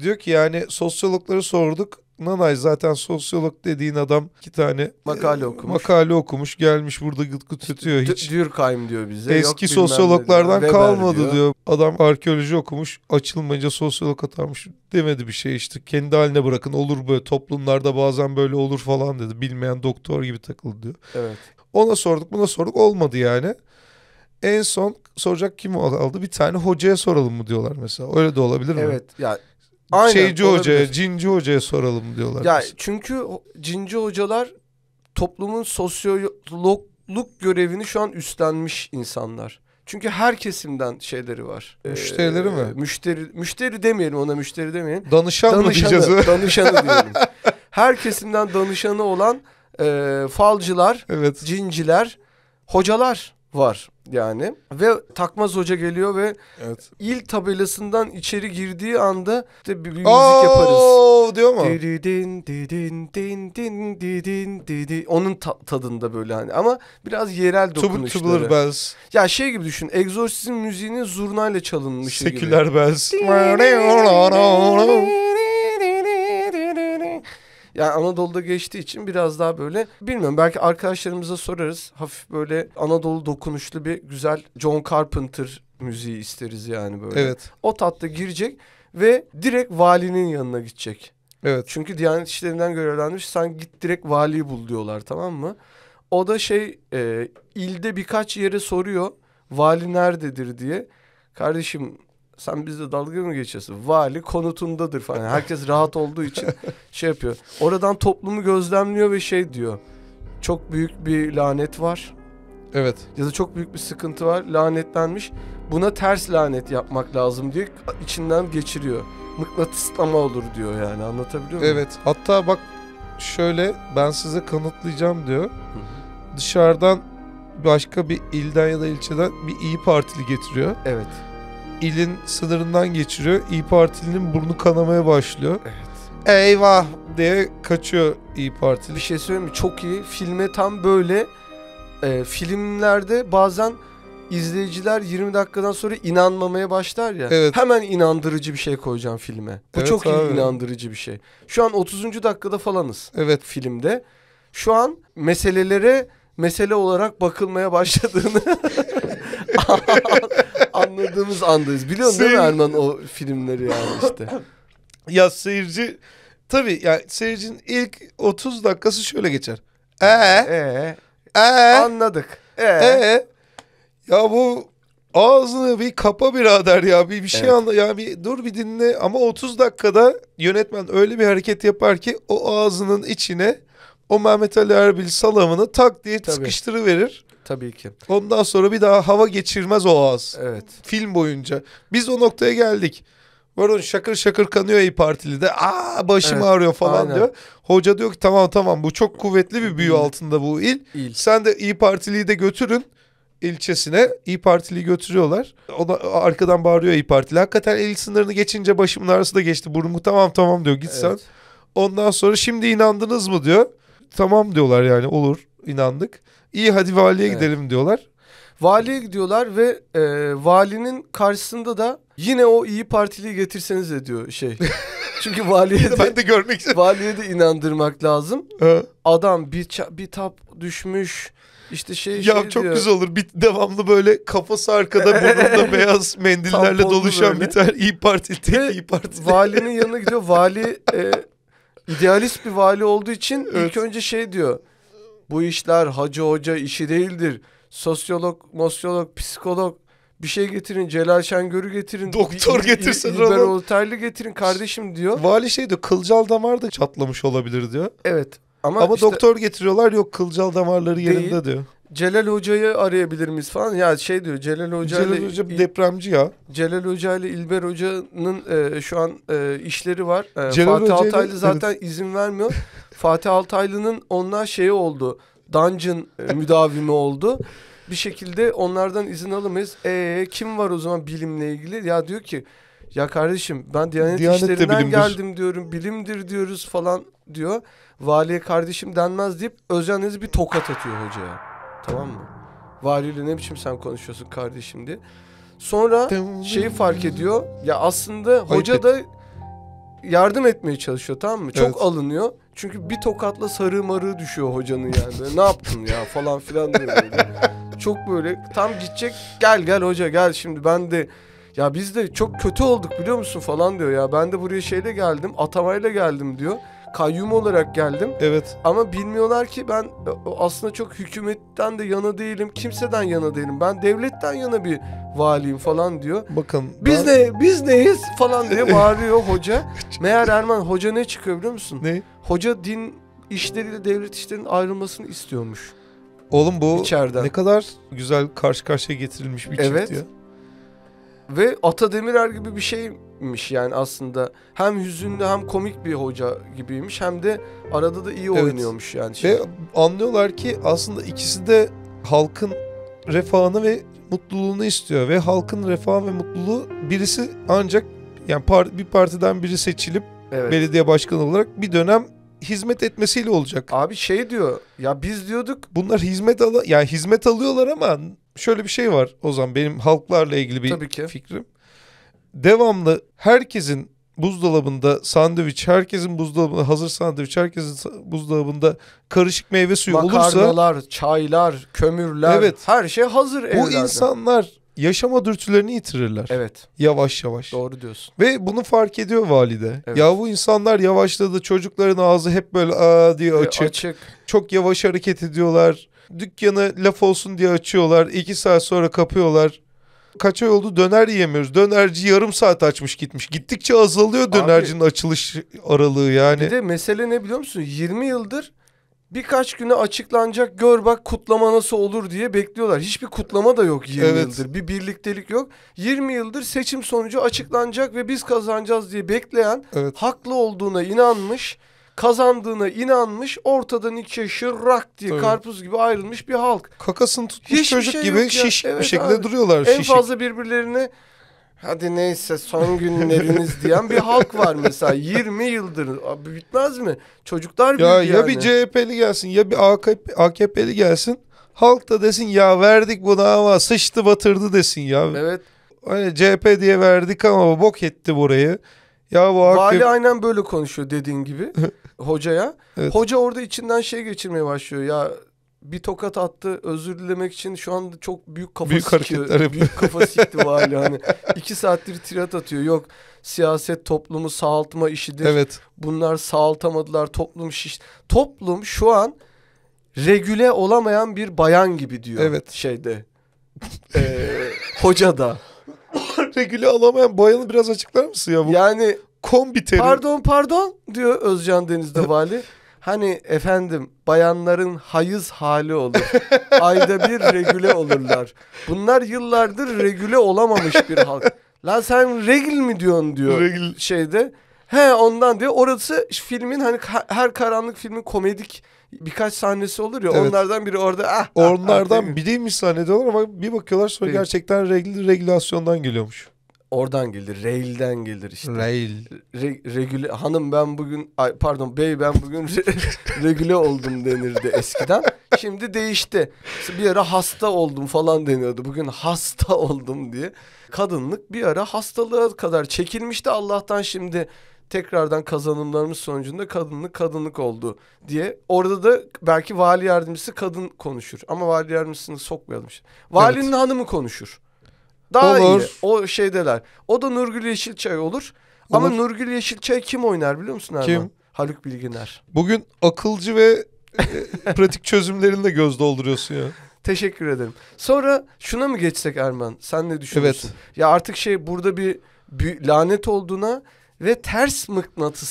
Diyor ki yani sosyologları sorduk Nanay zaten sosyolog dediğin adam iki tane e, makale okumuş. Makale okumuş gelmiş burada gıt gıt ötüyor hiç. Dürkheim diyor bize. Eski Yok, sosyologlardan diyor. kalmadı diyor. diyor. Adam arkeoloji okumuş açılmayınca sosyolog atarmış demedi bir şey işte. Kendi haline bırakın olur böyle toplumlarda bazen böyle olur falan dedi. Bilmeyen doktor gibi takıldı diyor. Evet. Ona sorduk buna sorduk olmadı yani. En son soracak kim aldı? Bir tane hocaya soralım mı diyorlar mesela. Öyle de olabilir mi? Evet. Ya Aynen, şeyci olabilir. hocaya, cinci hocaya soralım diyorlar. Ya biz. çünkü cinci hocalar toplumun sosyolojik görevini şu an üstlenmiş insanlar. Çünkü her kesimden şeyleri var. Müşterileri ee, mi? Müşteri müşteri demeyelim ona müşteri demeyelim. Danışan danışanı, mı diyeceğiz? Danışanı diyelim. Her kesimden danışanı olan e, falcılar, evet. cinciler, hocalar var yani. Ve Takmaz Hoca geliyor ve evet. il tabelasından içeri girdiği anda işte bir, müzik yaparız. diyor mu? Didin didin didin didin didin onun ta- tadında böyle hani ama biraz yerel dokunuşları. Tubular Bells. Ya şey gibi düşün. Exorcist'in müziğinin zurnayla çalınmış gibi. Seküler Bells. Yani Anadolu'da geçtiği için biraz daha böyle bilmiyorum belki arkadaşlarımıza sorarız. Hafif böyle Anadolu dokunuşlu bir güzel John Carpenter müziği isteriz yani böyle. Evet. O tatlı girecek ve direkt valinin yanına gidecek. Evet. Çünkü Diyanet İşleri'nden görevlenmiş. Sen git direkt valiyi bul diyorlar tamam mı? O da şey e, ilde birkaç yere soruyor. Vali nerededir diye. Kardeşim sen bizle dalga mı geçiyorsun? Vali konutundadır falan. Herkes rahat olduğu için şey yapıyor. Oradan toplumu gözlemliyor ve şey diyor. Çok büyük bir lanet var. Evet. Ya da çok büyük bir sıkıntı var. Lanetlenmiş. Buna ters lanet yapmak lazım diye içinden geçiriyor. Mıknatıslama olur diyor yani. Anlatabiliyor muyum? Evet. Hatta bak şöyle ben size kanıtlayacağım diyor. hı Dışarıdan başka bir ilden ya da ilçeden bir iyi partili getiriyor. Evet ilin sınırından geçiriyor. İyi Partilinin burnu kanamaya başlıyor. Evet. Eyvah diye kaçıyor İyi Partili. Bir şey söyleyeyim mi? Çok iyi. Filme tam böyle e, filmlerde bazen izleyiciler 20 dakikadan sonra inanmamaya başlar ya. Evet. Hemen inandırıcı bir şey koyacağım filme. Bu evet, çok abi. iyi inandırıcı bir şey. Şu an 30. dakikada falanız. Evet. Filmde. Şu an meselelere mesele olarak bakılmaya başladığını anladığımız andayız. Biliyorsun Seyir... değil mi Erman o filmleri yani işte. ya seyirci tabii yani seyircinin ilk 30 dakikası şöyle geçer. Ee? Ee? Ee? Anladık. Ee? ee? Ya bu ağzını bir kapa birader ya bir bir şey evet. anla ya bir dur bir dinle ama 30 dakikada yönetmen öyle bir hareket yapar ki o ağzının içine o Mehmet Ali Erbil salamını tak diye sıkıştırı verir. Tabii ki. Ondan sonra bir daha hava geçirmez o ağız. Evet. Film boyunca. Biz o noktaya geldik. Baron şakır şakır kanıyor İyi Partili de. Aa başım evet, ağrıyor falan aynen. diyor. Hoca diyor ki tamam tamam bu çok kuvvetli bir büyü il. altında bu il. il. Sen de İyi Partili'yi de götürün ilçesine İyi Partili'yi götürüyorlar. O da arkadan bağırıyor İyi Partili. Hakikaten il sınırını geçince başımın ağrısı da geçti. Burnumu tamam tamam diyor gitsen. Evet. Ondan sonra şimdi inandınız mı diyor. Tamam diyorlar yani olur inandık. İyi hadi valiye evet. gidelim diyorlar. Valiye gidiyorlar ve e, valinin karşısında da yine o iyi partili getirseniz de diyor şey. Çünkü valiye de, ben de görmek Valiye de inandırmak lazım. Adam bir bir tap düşmüş. İşte şey ya şey çok diyor. güzel olur. Bir devamlı böyle kafası arkada burnunda beyaz mendillerle doluşan bir tane iyi Parti tek İyi Parti. Valinin yanına gidiyor. Vali e, idealist bir vali olduğu için evet. ilk önce şey diyor. Bu işler hacı hoca işi değildir. Sosyolog, mosyolog, psikolog bir şey getirin. Celal Şengör'ü getirin. Doktor getirsin. İber Olterli getirin kardeşim diyor. Vali şey diyor kılcal damar da çatlamış olabilir diyor. Evet. Ama, Ama işte, doktor getiriyorlar yok kılcal damarları yerinde değil. diyor. Celal Hoca'yı arayabilir miyiz falan. Ya şey diyor Celal Hoca Celal ile, Hoca depremci ya. Celal Hoca ile İlber Hoca'nın e, şu an e, işleri var. E, Celal Fatih Hoca Altaylı zaten evet. izin vermiyor. Fatih Altaylı'nın onlar şeyi oldu. Dungeon e, müdavimi oldu. Bir şekilde onlardan izin alamayız. E kim var o zaman bilimle ilgili? Ya diyor ki ya kardeşim ben Diyanet, Diyanet İşleri'nden geldim diyorum. Bilimdir diyoruz falan diyor. Valiye kardeşim denmez deyip Özen bir tokat atıyor hocaya tamam mı? Valiyle ne biçim sen konuşuyorsun kardeşim diye. Sonra şeyi fark ediyor. Ya aslında hoca da yardım etmeye çalışıyor tamam mı? Çok evet. alınıyor. Çünkü bir tokatla sarı marı düşüyor hocanın yani. ne yaptın ya falan filan diyor. Böyle. Çok böyle tam gidecek. Gel gel hoca gel şimdi ben de ya biz de çok kötü olduk biliyor musun falan diyor ya. Ben de buraya şeyle geldim, atamayla geldim diyor kayyum olarak geldim. Evet. Ama bilmiyorlar ki ben e, aslında çok hükümetten de yana değilim, kimseden yana değilim. Ben devletten yana bir valiyim falan diyor. Bakın. Biz ben... ne biz neyiz falan diye bağırıyor hoca. Meğer Erman hoca ne çıkıyor biliyor musun? Ne? Hoca din işleriyle devlet işlerinin ayrılmasını istiyormuş. Oğlum bu İçeriden. ne kadar güzel karşı karşıya getirilmiş bir evet. çift ya. Ve Ata Demirer gibi bir şeymiş yani aslında. Hem hüzünlü hem komik bir hoca gibiymiş hem de arada da iyi evet. oynuyormuş yani. Şimdi. Ve anlıyorlar ki aslında ikisi de halkın refahını ve mutluluğunu istiyor ve halkın refahı ve mutluluğu birisi ancak yani bir partiden biri seçilip evet. belediye başkanı olarak bir dönem hizmet etmesiyle olacak. Abi şey diyor ya biz diyorduk. Bunlar hizmet al yani hizmet alıyorlar ama şöyle bir şey var o zaman benim halklarla ilgili bir Tabii ki. fikrim. Devamlı herkesin buzdolabında sandviç, herkesin buzdolabında hazır sandviç, herkesin buzdolabında karışık meyve suyu Makarnalar, olursa... Makarnalar, çaylar, kömürler, evet, her şey hazır bu evlerde. Bu insanlar yaşama dürtülerini yitirirler. Evet. Yavaş yavaş. Doğru diyorsun. Ve bunu fark ediyor valide. Evet. Ya bu insanlar yavaşladı. Çocukların ağzı hep böyle aa diye açık. açık. Çok yavaş hareket ediyorlar. Dükkanı laf olsun diye açıyorlar. İki saat sonra kapıyorlar. Kaç ay oldu döner yiyemiyoruz. Dönerci yarım saat açmış gitmiş. Gittikçe azalıyor dönercinin Abi, açılış aralığı yani. Bir de mesele ne biliyor musun? 20 yıldır birkaç güne açıklanacak gör bak kutlama nasıl olur diye bekliyorlar. Hiçbir kutlama da yok 20 evet. yıldır. Bir birliktelik yok. 20 yıldır seçim sonucu açıklanacak ve biz kazanacağız diye bekleyen evet. haklı olduğuna inanmış kazandığına inanmış ortadan ikiye şırrak diye Tabii. karpuz gibi ayrılmış bir halk. Kakasını tutmuş Hiçbir çocuk şey gibi şiş evet, bir şekilde abi. duruyorlar. En şişik. fazla birbirlerini hadi neyse son günleriniz diyen bir halk var mesela 20 yıldır abi bitmez mi? Çocuklar ya, yani. ya bir CHP'li gelsin ya bir AKP, AKP'li gelsin halk da desin ya verdik buna ama sıçtı batırdı desin ya. Evet. Hani CHP diye verdik ama bok etti burayı. Ya bu AKP... Vali aynen böyle konuşuyor dediğin gibi hocaya. Evet. Hoca orada içinden şey geçirmeye başlıyor ya bir tokat attı özür dilemek için şu anda çok büyük kafa büyük sikiyor. büyük kafa sikti vali. hani. İki saattir tirat atıyor. Yok siyaset toplumu sağaltma işidir. Evet. Bunlar sağaltamadılar toplum şiş. Toplum şu an regüle olamayan bir bayan gibi diyor. Evet. Şeyde. ee, hoca da. regüle olamayan bayanı biraz açıklar mısın ya? Bu yani kombi terim. Pardon pardon diyor Özcan Deniz'de vali. Hani efendim bayanların hayız hali olur. Ayda bir regüle olurlar. Bunlar yıllardır regüle olamamış bir halk. Lan sen regil mi diyorsun diyor regl. şeyde. He ondan diyor. Orası filmin hani her karanlık filmin komedik birkaç sahnesi olur ya evet. onlardan biri orada ah. ah onlardan ah, ah biriymiş zannediyorlar ama bir bakıyorlar sonra Değil. gerçekten regl regülasyondan geliyormuş. Oradan gelir, rail'den gelir işte. Rail. Re, regüle, hanım ben bugün, ay pardon bey ben bugün re, regüle oldum denirdi eskiden. Şimdi değişti. Bir ara hasta oldum falan deniyordu. Bugün hasta oldum diye. Kadınlık bir ara hastalığa kadar çekilmişti. Allah'tan şimdi tekrardan kazanımlarımız sonucunda kadınlık kadınlık oldu diye. Orada da belki vali yardımcısı kadın konuşur. Ama vali yardımcısını sokmayalım. Valinin evet. hanımı konuşur. Daha olur. iyi. O şeydeler. O da Nurgül Yeşilçay olur. Ama Nurgül Yeşilçay kim oynar biliyor musun Erman? Kim? Haluk Bilginer. Bugün akılcı ve e, pratik çözümlerini göz dolduruyorsun ya. Teşekkür ederim. Sonra şuna mı geçsek Erman? Sen ne düşünüyorsun? Evet. Ya artık şey burada bir, bir lanet olduğuna ve ters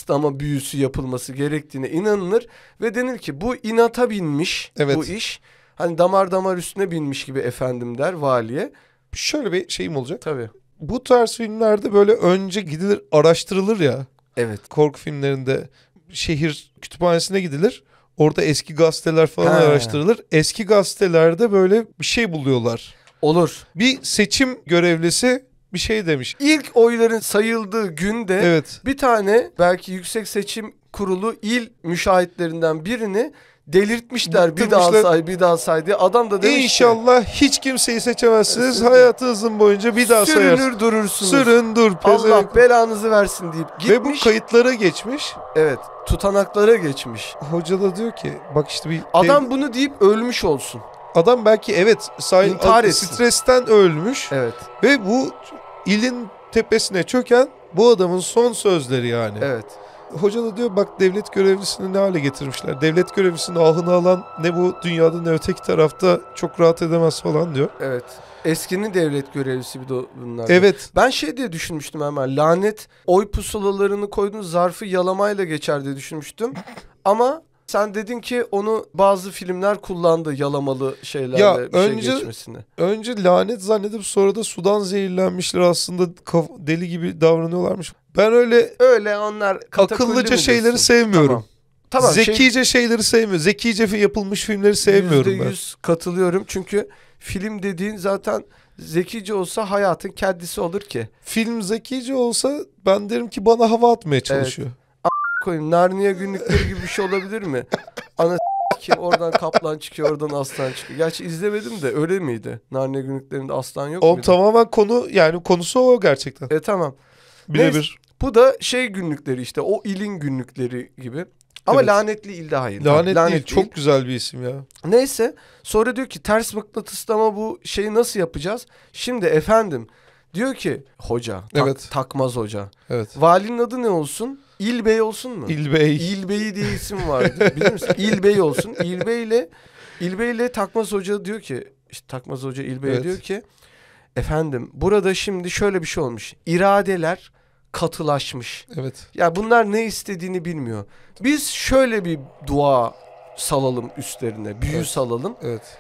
ama büyüsü yapılması gerektiğine inanılır ve denir ki bu inata binmiş evet. bu iş. Hani damar damar üstüne binmiş gibi efendim der valiye şöyle bir şeyim olacak. Tabii. Bu tarz filmlerde böyle önce gidilir araştırılır ya. Evet. Korku filmlerinde şehir kütüphanesine gidilir. Orada eski gazeteler falan He. araştırılır. Eski gazetelerde böyle bir şey buluyorlar. Olur. Bir seçim görevlisi bir şey demiş. İlk oyların sayıldığı günde evet. bir tane belki yüksek seçim kurulu il müşahitlerinden birini delirtmişler bir daha say bir daha say diye. Adam da demiş İnşallah ki, hiç kimseyi seçemezsiniz. Hayatınızın boyunca bir daha sürünür sayarsınız. Sürünür durursunuz. Sürün dur. Pezevenk. Allah belanızı versin deyip gitmiş. Ve bu kayıtlara geçmiş. Evet. Tutanaklara geçmiş. Hoca da diyor ki bak işte bir... Adam bunu deyip ölmüş olsun. Adam belki evet say stresten ölmüş. Evet. Ve bu ilin tepesine çöken bu adamın son sözleri yani. Evet hoca da diyor bak devlet görevlisini ne hale getirmişler. Devlet görevlisini ahını alan ne bu dünyada ne öteki tarafta çok rahat edemez falan diyor. Evet. Eskinin devlet görevlisi bir de bunlar. Evet. Ben şey diye düşünmüştüm hemen. Lanet oy pusulalarını koyduğun zarfı yalamayla geçer diye düşünmüştüm. Ama sen dedin ki onu bazı filmler kullandı yalamalı şeylerle ya, bir şey önce, şey geçmesini. Önce lanet zannedip sonra da sudan zehirlenmişler aslında deli gibi davranıyorlarmış. Ben öyle öyle onlar akıllıca şeyleri sevmiyorum. Tamam. Tamam, şey- Zekice şey... şeyleri sevmiyorum. Zekice yapılmış filmleri sevmiyorum %100 ben. %100 katılıyorum. Çünkü film dediğin zaten zekice olsa hayatın kendisi olur ki. Film zekice olsa ben derim ki bana hava atmaya çalışıyor. Evet. A- koyayım Narnia günlükleri gibi bir şey olabilir mi? Ana ki oradan kaplan çıkıyor oradan aslan çıkıyor. Gerçi izlemedim de öyle miydi? Narnia günlüklerinde aslan yok o, muydu? Tamamen konu yani konusu o gerçekten. E tamam. Birebir. Bu da şey günlükleri işte o ilin günlükleri gibi. Ama evet. lanetli ilde hayır. iyi. Lanet, lanet çok güzel bir isim ya. Neyse sonra diyor ki ters mıknatıslama bu şeyi nasıl yapacağız? Şimdi efendim diyor ki hoca, tak, evet. takmaz hoca. Evet. Valinin adı ne olsun? İlbey olsun mu? İlbey. İlbey diye isim vardı. Bilir misin? İlbey olsun. İlbey ile İlbey ile Takmaz Hoca diyor ki işte Takmaz Hoca İlbey'e evet. diyor ki efendim burada şimdi şöyle bir şey olmuş. İradeler katılaşmış. Evet. Ya bunlar ne istediğini bilmiyor. Biz şöyle bir dua salalım üstlerine, büyü evet. salalım. Evet.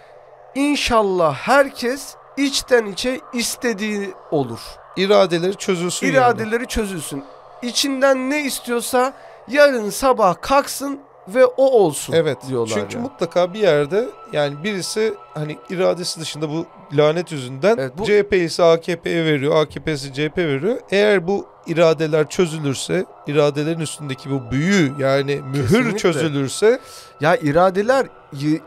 İnşallah herkes içten içe istediği olur. İradeleri çözülsün. İradeleri yani. çözülsün. İçinden ne istiyorsa yarın sabah kalksın ve o olsun evet, diyorlar. Çünkü yani. mutlaka bir yerde yani birisi hani iradesi dışında bu lanet yüzünden evet, bu... CHP'si AKP'ye veriyor, AKP'si CHP veriyor. Eğer bu iradeler çözülürse, iradelerin üstündeki bu büyü yani mühür Kesinlikle. çözülürse ya iradeler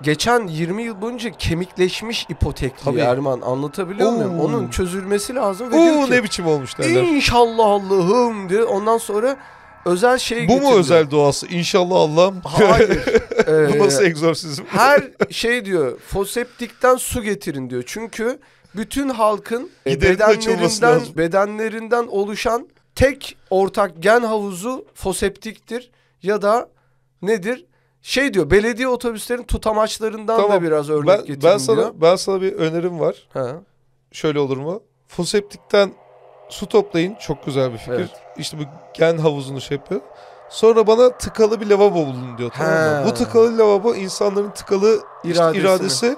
geçen 20 yıl boyunca kemikleşmiş ipotekli Tabii. Erman anlatabiliyor Oo. muyum? Onun çözülmesi lazım ve Oo, diyor ki, ne biçim olmuş derler. İnşallah Allah'ım diyor. Ondan sonra özel şey Bu getirdi. mu özel duası? İnşallah Allah'ım. Hayır. Ee, Bu nasıl egzorsizm? her şey diyor foseptikten su getirin diyor. Çünkü bütün halkın bedenlerinden, bedenlerinden oluşan tek ortak gen havuzu foseptiktir ya da nedir? Şey diyor belediye otobüslerin tutamaçlarından tamam. da biraz örnek ben, getirin ben sana, diyor. Ben sana bir önerim var. Ha. Şöyle olur mu? Foseptikten su toplayın. Çok güzel bir fikir. Evet. İşte bu gen havuzunu şey yapıyor. Sonra bana tıkalı bir lavabo bulun diyor. Tamam mı? Bu tıkalı lavabo insanların tıkalı iradesi. Işte iradesi.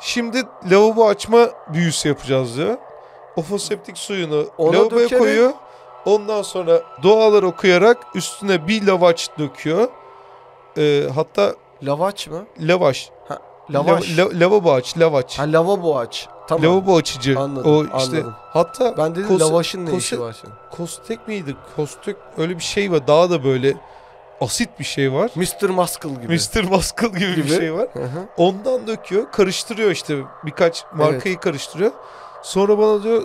Şimdi lavabo açma büyüsü yapacağız diyor. O foseptik suyunu Ona lavaboya dökerek... koyuyor. Ondan sonra dualar okuyarak üstüne bir lavaş döküyor. Ee, hatta... Lavaş mı? Lavaş. Ha, lavaş. La, la, lavabo aç, lavaş. Ha, lavabo aç. Tamam. Lavabo açıcı. Anladım, o işte anladım. hatta ben dedim Kos lavaşın ne Kos işi var şimdi? Kostek miydi? Kostek öyle bir şey var. Daha da böyle asit bir şey var. Mr. Muscle gibi. Mr. Muscle gibi, gibi. bir şey var. Hı hı. Ondan döküyor, karıştırıyor işte birkaç markayı evet. karıştırıyor. Sonra bana diyor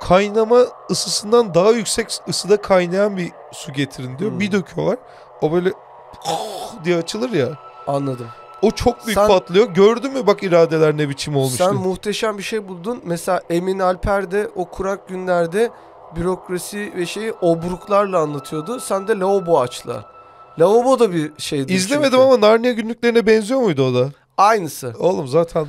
kaynama ısısından daha yüksek ısıda kaynayan bir su getirin diyor. Hmm. Bir döküyorlar. O böyle oh, diye açılır ya. Anladım. O çok büyük Sen, patlıyor. Gördün mü bak iradeler ne biçim olmuştu. Sen muhteşem bir şey buldun. Mesela Emin Alper de o kurak günlerde bürokrasi ve şeyi obruklarla anlatıyordu. Sen de lavabo lavaboaçla. Lavabo da bir şeydi. İzlemedim çünkü. ama Narnia günlüklerine benziyor muydu o da? Aynısı. Oğlum zaten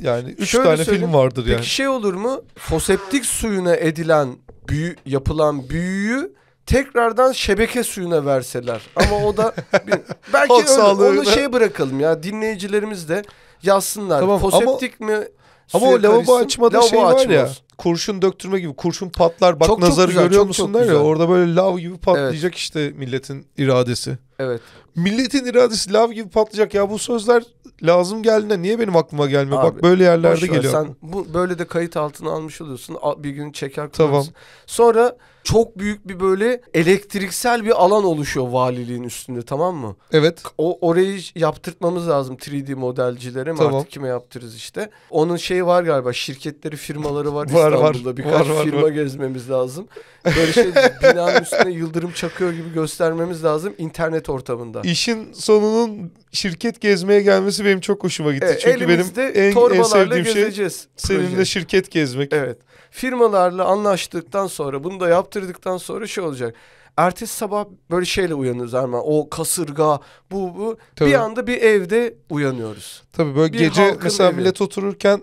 yani 3 tane söyleyeyim. film vardır peki yani. Peki şey olur mu? Foseptik suyuna edilen büyü yapılan büyüyü tekrardan şebeke suyuna verseler. Ama o da bir, belki öyle, onu şey bırakalım ya dinleyicilerimiz de yazsınlar. Tamam, Foseptik ama, mi? Ama o lavabo karışsın, açmada lavabo şey var ya. Kurşun döktürme gibi kurşun patlar bak çok, nazarı çok güzel, görüyor çok, musun çok ya orada böyle lav gibi patlayacak evet. işte milletin iradesi. Evet. Milletin iradesi lav gibi patlayacak ya bu sözler lazım geldiğinde niye benim aklıma gelmiyor? Abi, Bak böyle yerlerde geliyor. Sen bu böyle de kayıt altına almış oluyorsun. Bir gün çeker koyarsın. Tamam. Sonra çok büyük bir böyle elektriksel bir alan oluşuyor valiliğin üstünde tamam mı? Evet. O orayı yaptırtmamız lazım 3D modelcilere mi tamam. artık kime yaptırırız işte. Onun şeyi var galiba şirketleri firmaları var, var İstanbul'da birkaç var, var, firma var. gezmemiz lazım. Böyle şey binanın üstüne yıldırım çakıyor gibi göstermemiz lazım internet ortamında. İşin sonunun şirket gezmeye gelmesi benim çok hoşuma gitti. Evet, Çünkü benim en, en sevdiğim şey gezeceğiz. şey seninle şirket gezmek. Evet. Firmalarla anlaştıktan sonra bunu da yap yaptırdıktan sonra şey olacak. Ertesi sabah böyle şeyle uyanıyoruz Erman. O kasırga bu bu. Tabii. Bir anda bir evde uyanıyoruz. Tabii böyle bir gece mesela evi. millet otururken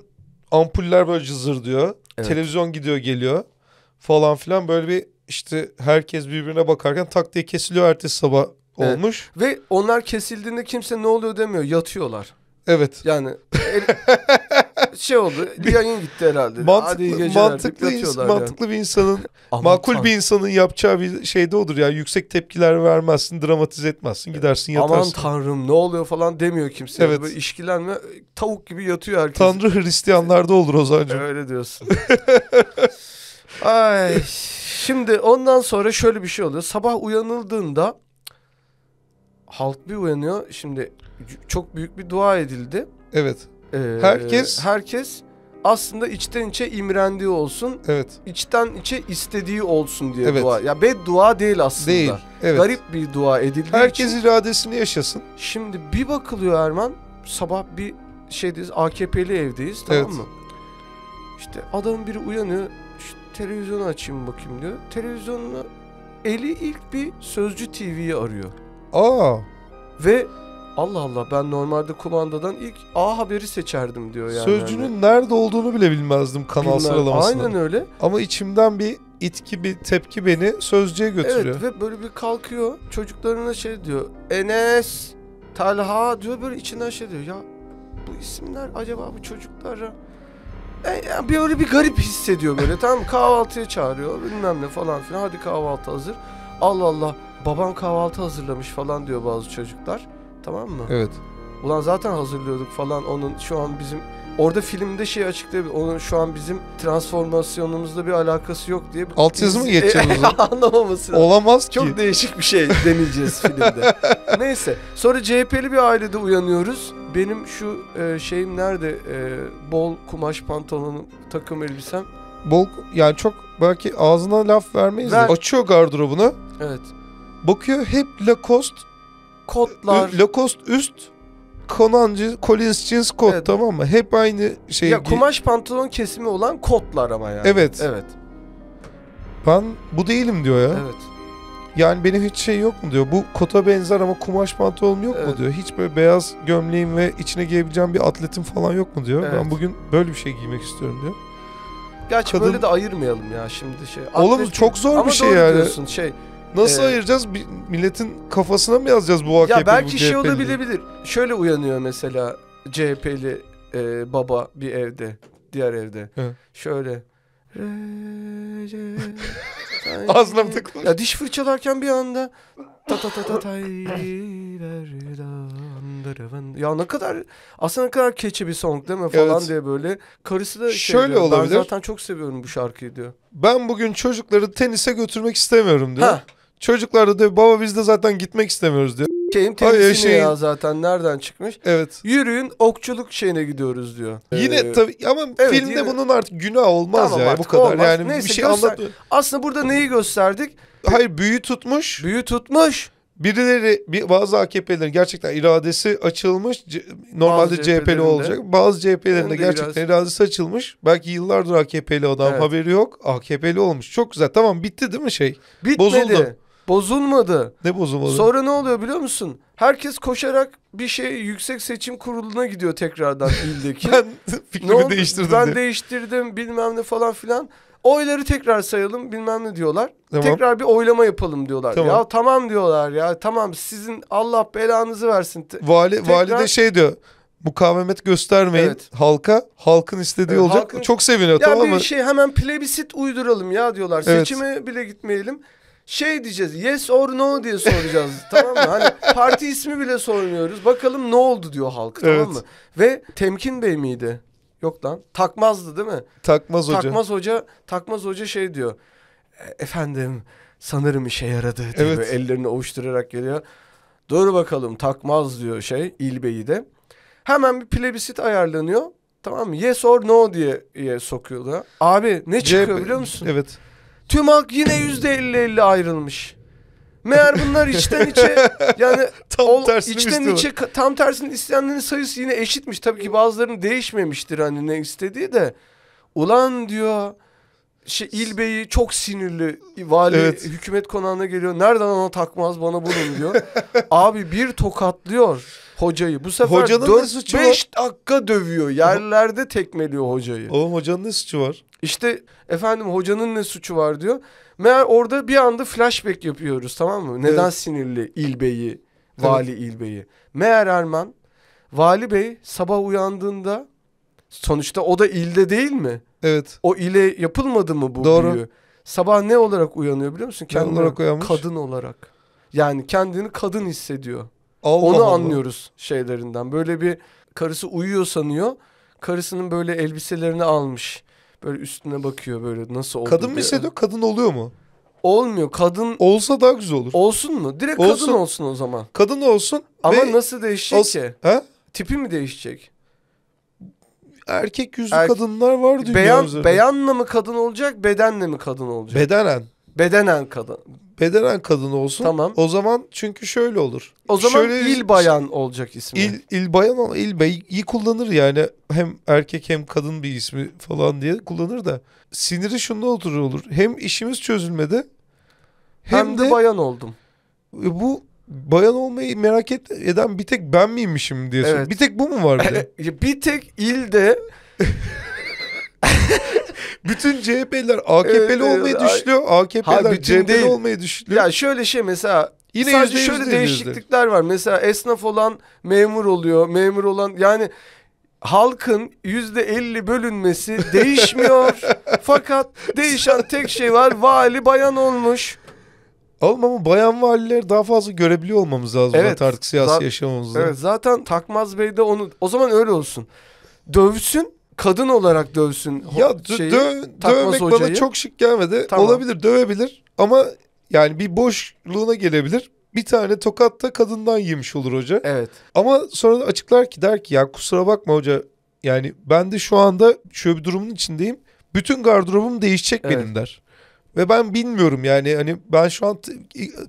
ampuller böyle cızır diyor. Evet. Televizyon gidiyor geliyor falan filan böyle bir işte herkes birbirine bakarken tak diye kesiliyor ertesi sabah evet. olmuş. Ve onlar kesildiğinde kimse ne oluyor demiyor yatıyorlar. Evet. Yani el, şey oldu. Yayın gitti herhalde. Mantıklı, Hadi geceler, mantıklı, ins yani. bir insanın, makul bir insanın yapacağı bir şey de odur ya. Yüksek tepkiler vermezsin, dramatize etmezsin. Gidersin yatarsın. Aman tanrım ne oluyor falan demiyor kimse. Evet. Böyle işkilenme tavuk gibi yatıyor herkes. Tanrı Hristiyanlarda olur o Ozan'cığım. Öyle diyorsun. Ay. Şimdi ondan sonra şöyle bir şey oluyor. Sabah uyanıldığında halk bir uyanıyor. Şimdi çok büyük bir dua edildi. Evet e, herkes ee, herkes aslında içten içe imrendiği olsun. Evet. İçten içe istediği olsun diye evet. dua. Ya beddua değil aslında. Değil. Evet. Garip bir dua edildi. Herkes için. iradesini yaşasın. Şimdi bir bakılıyor Erman. Sabah bir şeydeyiz AKP'li evdeyiz tamam evet. mı? İşte adamın biri uyanıyor. Şu televizyonu açayım bakayım diyor. Televizyonunu eli ilk bir Sözcü TV'yi arıyor. Aa. Ve Allah Allah ben normalde kumandadan ilk A haberi seçerdim diyor yani. Sözcünün yani. nerede olduğunu bile bilmezdim kanal Bilmem. sıralamasında. Aynen öyle. Ama içimden bir itki bir tepki beni sözcüye götürüyor. Evet ve böyle bir kalkıyor çocuklarına şey diyor. Enes, Talha diyor böyle içinden şey diyor. Ya bu isimler acaba bu çocuklara e, yani öyle bir garip hissediyor böyle tamam kahvaltıya çağırıyor bilmem ne falan filan hadi kahvaltı hazır. Allah Allah babam kahvaltı hazırlamış falan diyor bazı çocuklar. Tamam mı? Evet. Ulan zaten hazırlıyorduk falan onun şu an bizim Orada filmde şey açıklayabilir. Onun şu an bizim transformasyonumuzla bir alakası yok diye. Alt yazı mı geçiyorsunuz? Anlamaması Olamaz Çok ki. Çok değişik bir şey deneyeceğiz filmde. Neyse. Sonra CHP'li bir ailede uyanıyoruz. Benim şu e, şeyim nerede? E, bol kumaş pantolonum, takım elbisem. Bol yani çok belki ağzına laf vermeyiz Ver. de açıyor gardırobunu. Evet. Bakıyor hep Lacoste Kotlar. Lacoste üst Conan Collins jeans kot evet. tamam mı? Hep aynı şey. Ya kumaş pantolon kesimi olan kotlar ama yani. Evet. Evet. Ben bu değilim diyor ya. Evet. Yani benim hiç şey yok mu diyor. Bu kota benzer ama kumaş pantolonum yok evet. mu diyor. Hiç böyle beyaz gömleğim ve içine giyebileceğim bir atletim falan yok mu diyor. Evet. Ben bugün böyle bir şey giymek istiyorum diyor. Gerçi Kadın... böyle de ayırmayalım ya şimdi şey. Atletim... Oğlum çok zor ama bir şey doğru yani. Diyorsun, şey Nasıl ee, ayıracağız? Bir, milletin kafasına mı yazacağız bu AKP'li Ya belki bu şey olabilir. Şöyle uyanıyor mesela CHP'li e, baba bir evde, diğer evde. He. Şöyle. Ağzına mı takılmış? Ya diş fırçalarken bir anda ta ta ta ta ya ne kadar aslında ne kadar keçi bir song değil mi falan evet. diye böyle karısı da şey şöyle diyor, olabilir. Ben zaten çok seviyorum bu şarkıyı diyor. Ben bugün çocukları tenise götürmek istemiyorum diyor. Ha. Çocuklarda diyor baba biz de zaten gitmek istemiyoruz diyor. Şeyim temizliğine şey- ya zaten nereden çıkmış? Evet. Yürüyün okçuluk şeyine gidiyoruz diyor. Yine ee, tabii ama evet, filmde yine... bunun artık günah olmaz tamam, ya bu kadar. Olmaz. Yani Neyse, bir şey göster... anlatıyor. Aslında burada neyi gösterdik? Hayır büyü tutmuş. Büyü tutmuş. Birileri bazı AKP'lerin gerçekten iradesi açılmış. Normalde bazı CHP'li olacak. Bazı CHP'lerin de gerçekten biraz... iradesi açılmış. Belki yıllardır AKP'li adam evet. haberi yok. AKP'li olmuş. Çok güzel. Tamam bitti değil mi şey? Bitmedi. Bozuldu. Bozulmadı. Ne bozulmadı? Sonra ne oluyor biliyor musun? Herkes koşarak bir şey Yüksek Seçim Kurulu'na gidiyor tekrardan ildeki. ben fikrimi ne değiştirdim. Ben diye. değiştirdim bilmem ne falan filan. Oyları tekrar sayalım bilmem ne diyorlar. Tamam. Tekrar bir oylama yapalım diyorlar. Tamam. Ya tamam diyorlar ya tamam sizin Allah belanızı versin. Te- Vali, tekrar... Vali de şey diyor mukavemet göstermeyin evet. halka. Halkın istediği evet, olacak. Halkın... Çok seviniyor ya tamam mı? Ya bir şey hemen plebisit uyduralım ya diyorlar. Evet. Seçime bile gitmeyelim şey diyeceğiz yes or no diye soracağız tamam mı? Hani parti ismi bile sormuyoruz bakalım ne oldu diyor halk tamam mı? Ve Temkin Bey miydi? Yok lan takmazdı değil mi? Takmaz hoca. Takmaz hoca, takmaz hoca şey diyor. E, efendim sanırım işe yaradı diyor. Evet. ellerini ovuşturarak geliyor. Dur bakalım takmaz diyor şey beyi de. Hemen bir plebisit ayarlanıyor. Tamam mı? Yes or no diye, diye sokuyorlar. Abi ne çıkıyor biliyor musun? Evet. Tüm hak yine yüzde elli elli ayrılmış. Meğer bunlar içten içe yani tam o, tersini içten içe tam tersini isteyenlerin sayısı yine eşitmiş. Tabii ki bazılarının değişmemiştir hani ne istediği de. Ulan diyor şey, İlbey'i çok sinirli vali evet. hükümet konağına geliyor. Nereden ona takmaz bana bunun diyor. Abi bir tokatlıyor hocayı. Bu sefer hocanın 4 5 var? dakika dövüyor. Yerlerde tekmeliyor hocayı. O hocanın ne suçu var? İşte efendim hocanın ne suçu var diyor. Meğer orada bir anda flashback yapıyoruz tamam mı? Neden evet. sinirli İlbey'i, vali evet. İlbey'i. Meğer Erman vali bey sabah uyandığında sonuçta o da ilde değil mi? Evet. O ile yapılmadı mı bu Doğru. büyü? Sabah ne olarak uyanıyor biliyor musun? Kendini olarak uyanmış? Kadın olarak. Yani kendini kadın hissediyor. Allah Onu Allah. anlıyoruz şeylerinden. Böyle bir karısı uyuyor sanıyor. Karısının böyle elbiselerini almış. Böyle üstüne bakıyor böyle nasıl oldu Kadın mı hissediyor? Kadın oluyor mu? Olmuyor. Kadın olsa daha güzel olur. olsun mu? Direkt Olsun. kadın olsun o zaman. Kadın olsun Ama ve nasıl değişecek Olsun- ki? He? Tipi mi değişecek? erkek yüzlü Erk- kadınlar var dünya Beyan, Beyanla mı kadın olacak, bedenle mi kadın olacak? Bedenen. Bedenen kadın. Bedenen kadın olsun. Tamam. O zaman çünkü şöyle olur. O zaman şöyle, il bayan olacak ismi. İl, il bayan il bey iyi kullanır yani hem erkek hem kadın bir ismi falan diye kullanır da siniri şunda oturur olur. Hem işimiz çözülmedi hem, hem de, de bayan oldum. E, bu bayan olmayı merak et, eden bir tek ben miymişim diye evet. Bir tek bu mu var bir de? bir tek ilde bütün CHP'ler AKP'li evet, olmayı evet, düşünüyor. AKP'ler CHP'li olmayı düşünüyor. Ya şöyle şey mesela Yine sadece %100 şöyle %100 değişiklikler %100. var. Mesela esnaf olan memur oluyor. Memur olan yani halkın yüzde elli bölünmesi değişmiyor. Fakat değişen tek şey var vali bayan olmuş. Ama bayan valileri daha fazla görebiliyor olmamız lazım evet, zaten artık siyasi za- yaşamımızda. Evet zaten Takmaz Bey de onu o zaman öyle olsun. Dövsün kadın olarak dövsün. Ya şeyi, dö- dövmek hocayı. bana çok şık gelmedi. Tamam. Olabilir dövebilir ama yani bir boşluğuna gelebilir. Bir tane tokat da kadından yemiş olur hoca. Evet. Ama sonra da açıklar ki der ki ya kusura bakma hoca yani ben de şu anda şöyle bir durumun içindeyim. Bütün gardırobum değişecek evet. benim der. Ve ben bilmiyorum yani hani ben şu an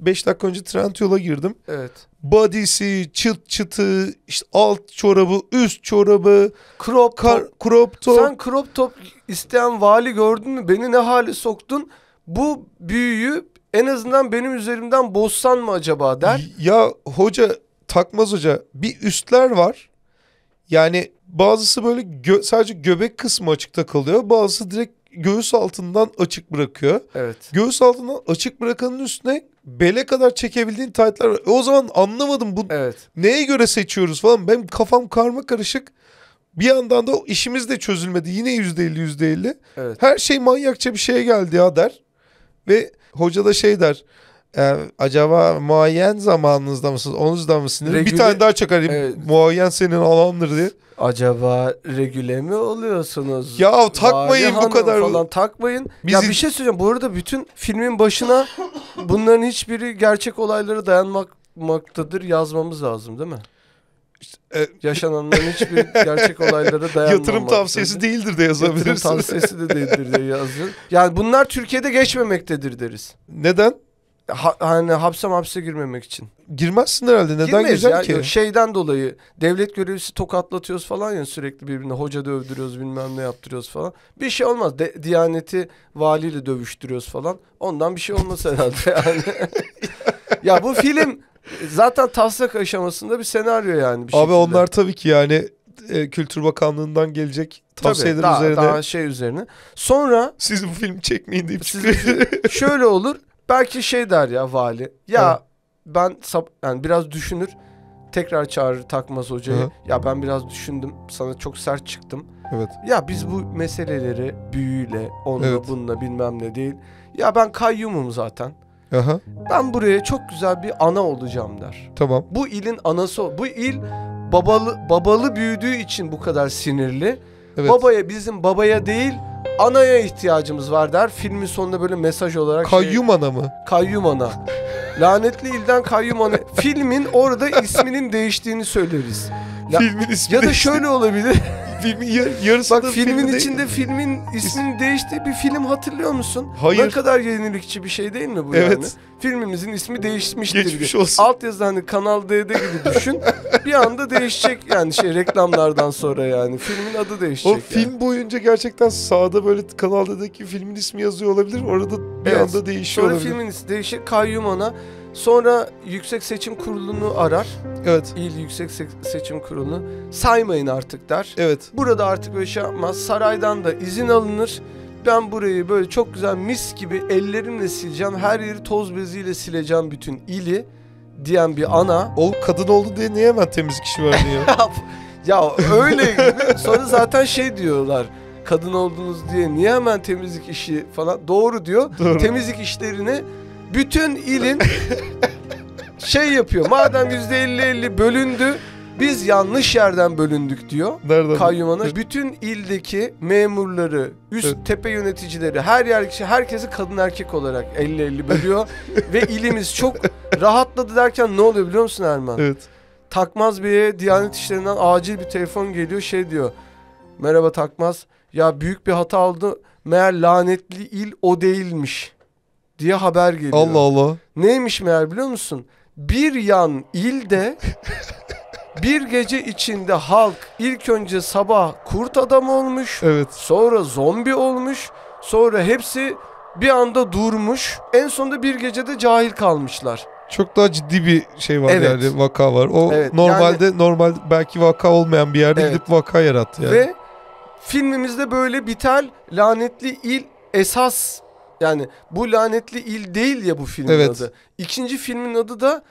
5 dakika önce Trendyol'a girdim. Evet. Body'si, çıt çıtı, işte alt çorabı, üst çorabı, crop kar, top. crop top. Sen crop top isteyen vali gördün mü? Beni ne hale soktun? Bu büyüyü en azından benim üzerimden bozsan mı acaba der. Ya hoca takmaz hoca bir üstler var. Yani bazısı böyle gö sadece göbek kısmı açıkta kalıyor. Bazısı direkt göğüs altından açık bırakıyor. Evet. Göğüs altından açık bırakanın üstüne bele kadar çekebildiğin taytlar var. E, o zaman anlamadım bu evet. neye göre seçiyoruz falan. Benim kafam karma karışık. Bir yandan da işimiz de çözülmedi. Yine yüzde elli yüzde elli. Her şey manyakça bir şeye geldi ya der. Ve hoca da şey der yani e, acaba muayyen zamanınızda mısınız? Onunuzda mısınız? Regüle... Bir tane daha çakarayım. Evet. Muayyen senin alandır diye. Acaba regüle mi oluyorsunuz? Ya takmayın Vali bu kadar. Falan takmayın. Biz ya bir şey söyleyeceğim. Bu arada bütün filmin başına bunların hiçbiri gerçek olaylara dayanmaktadır yazmamız lazım değil mi? İşte, e... Yaşananların hiçbir gerçek olaylara dayanmamaktadır. Yatırım tavsiyesi değildir de yazabilirsin. Yatırım tavsiyesi de değildir diye yazıyor. Yani bunlar Türkiye'de geçmemektedir deriz. Neden? ha, hani hapse hapse girmemek için. Girmezsin herhalde. Neden Girmeyiz gireceksin ya, ki? şeyden dolayı devlet görevlisi tokatlatıyoruz falan ya sürekli birbirine hoca dövdürüyoruz bilmem ne yaptırıyoruz falan. Bir şey olmaz. De, Diyaneti valiyle dövüştürüyoruz falan. Ondan bir şey olmaz herhalde yani. ya bu film zaten taslak aşamasında bir senaryo yani. Bir Abi şekilde. onlar tabii ki yani e, Kültür Bakanlığı'ndan gelecek tavsiyeler Tabii, daha, üzerine. Daha şey üzerine. Sonra... Siz bu film çekmeyin deyip siz, Şöyle olur belki şey der ya vali. Ya Hı. ben yani biraz düşünür. Tekrar çağırır takmaz hocayı. Hı. Ya ben biraz düşündüm. Sana çok sert çıktım. Evet. Ya biz bu meseleleri büyüyle, onunla evet. bununla bilmem ne değil. Ya ben kayyumum zaten. Aha. Ben buraya çok güzel bir ana olacağım der. Tamam. Bu ilin anası, bu il babalı babalı büyüdüğü için bu kadar sinirli. Evet. Babaya bizim babaya değil anaya ihtiyacımız var der. Filmin sonunda böyle mesaj olarak şey- Kayyum şey, ana mı? Kayyum ana. Lanetli ilden kayyum ana. Filmin orada isminin değiştiğini söyleriz. Ya, filmin ismi ya da şöyle olabilir. filmin yar, yarısı Bak filmin, filmin içinde değil. filmin isminin değiştiği bir film hatırlıyor musun? Hayır. Ne kadar yenilikçi bir şey değil mi bu evet. yani? Filmimizin ismi değişmiştir. Geçmiş olsun. Alt yazı hani Kanal D'de gibi düşün. bir anda değişecek yani şey reklamlardan sonra yani. Filmin adı değişecek. O yani. film boyunca gerçekten sağda böyle Kanal D'deki filmin ismi yazıyor olabilir. Orada bir evet. anda değişiyor sonra olabilir. Sonra filmin ismi değişir. Kayyum ona Sonra Yüksek Seçim Kurulu'nu arar. Evet. İl Yüksek Se Seçim Kurulu. Saymayın artık der. Evet. Burada artık böyle şey yapmaz. Saraydan da izin alınır. Ben burayı böyle çok güzel mis gibi ellerimle sileceğim. Her yeri toz beziyle sileceğim bütün ili diyen bir ana. O kadın oldu diye niye hemen temizlik işi verdi ya? ya öyle gibi. Sonra zaten şey diyorlar kadın oldunuz diye niye hemen temizlik işi falan doğru diyor. Doğru. Temizlik işlerini bütün ilin şey yapıyor. Madem %50-50 bölündü biz yanlış yerden bölündük diyor Nereden? kayyumana. Bütün ildeki memurları, üst evet. tepe yöneticileri, her yer kişi, herkesi kadın erkek olarak 50-50 bölüyor. Ve ilimiz çok rahatladı derken ne oluyor biliyor musun Erman? Evet. Takmaz Bey'e Diyanet İşleri'nden acil bir telefon geliyor şey diyor. Merhaba Takmaz. Ya büyük bir hata oldu. Meğer lanetli il o değilmiş diye haber geliyor. Allah Allah. Neymiş meğer biliyor musun? Bir yan ilde bir gece içinde halk ilk önce sabah kurt adam olmuş. Evet. Sonra zombi olmuş. Sonra hepsi bir anda durmuş. En sonunda bir gecede cahil kalmışlar. Çok daha ciddi bir şey var evet. yani vaka var. O evet, normalde yani, normal belki vaka olmayan bir yerde evet. gidip vaka yarattı yani. Ve filmimizde böyle biter lanetli il esas yani bu lanetli il değil ya bu filmin evet. adı. İkinci filmin adı da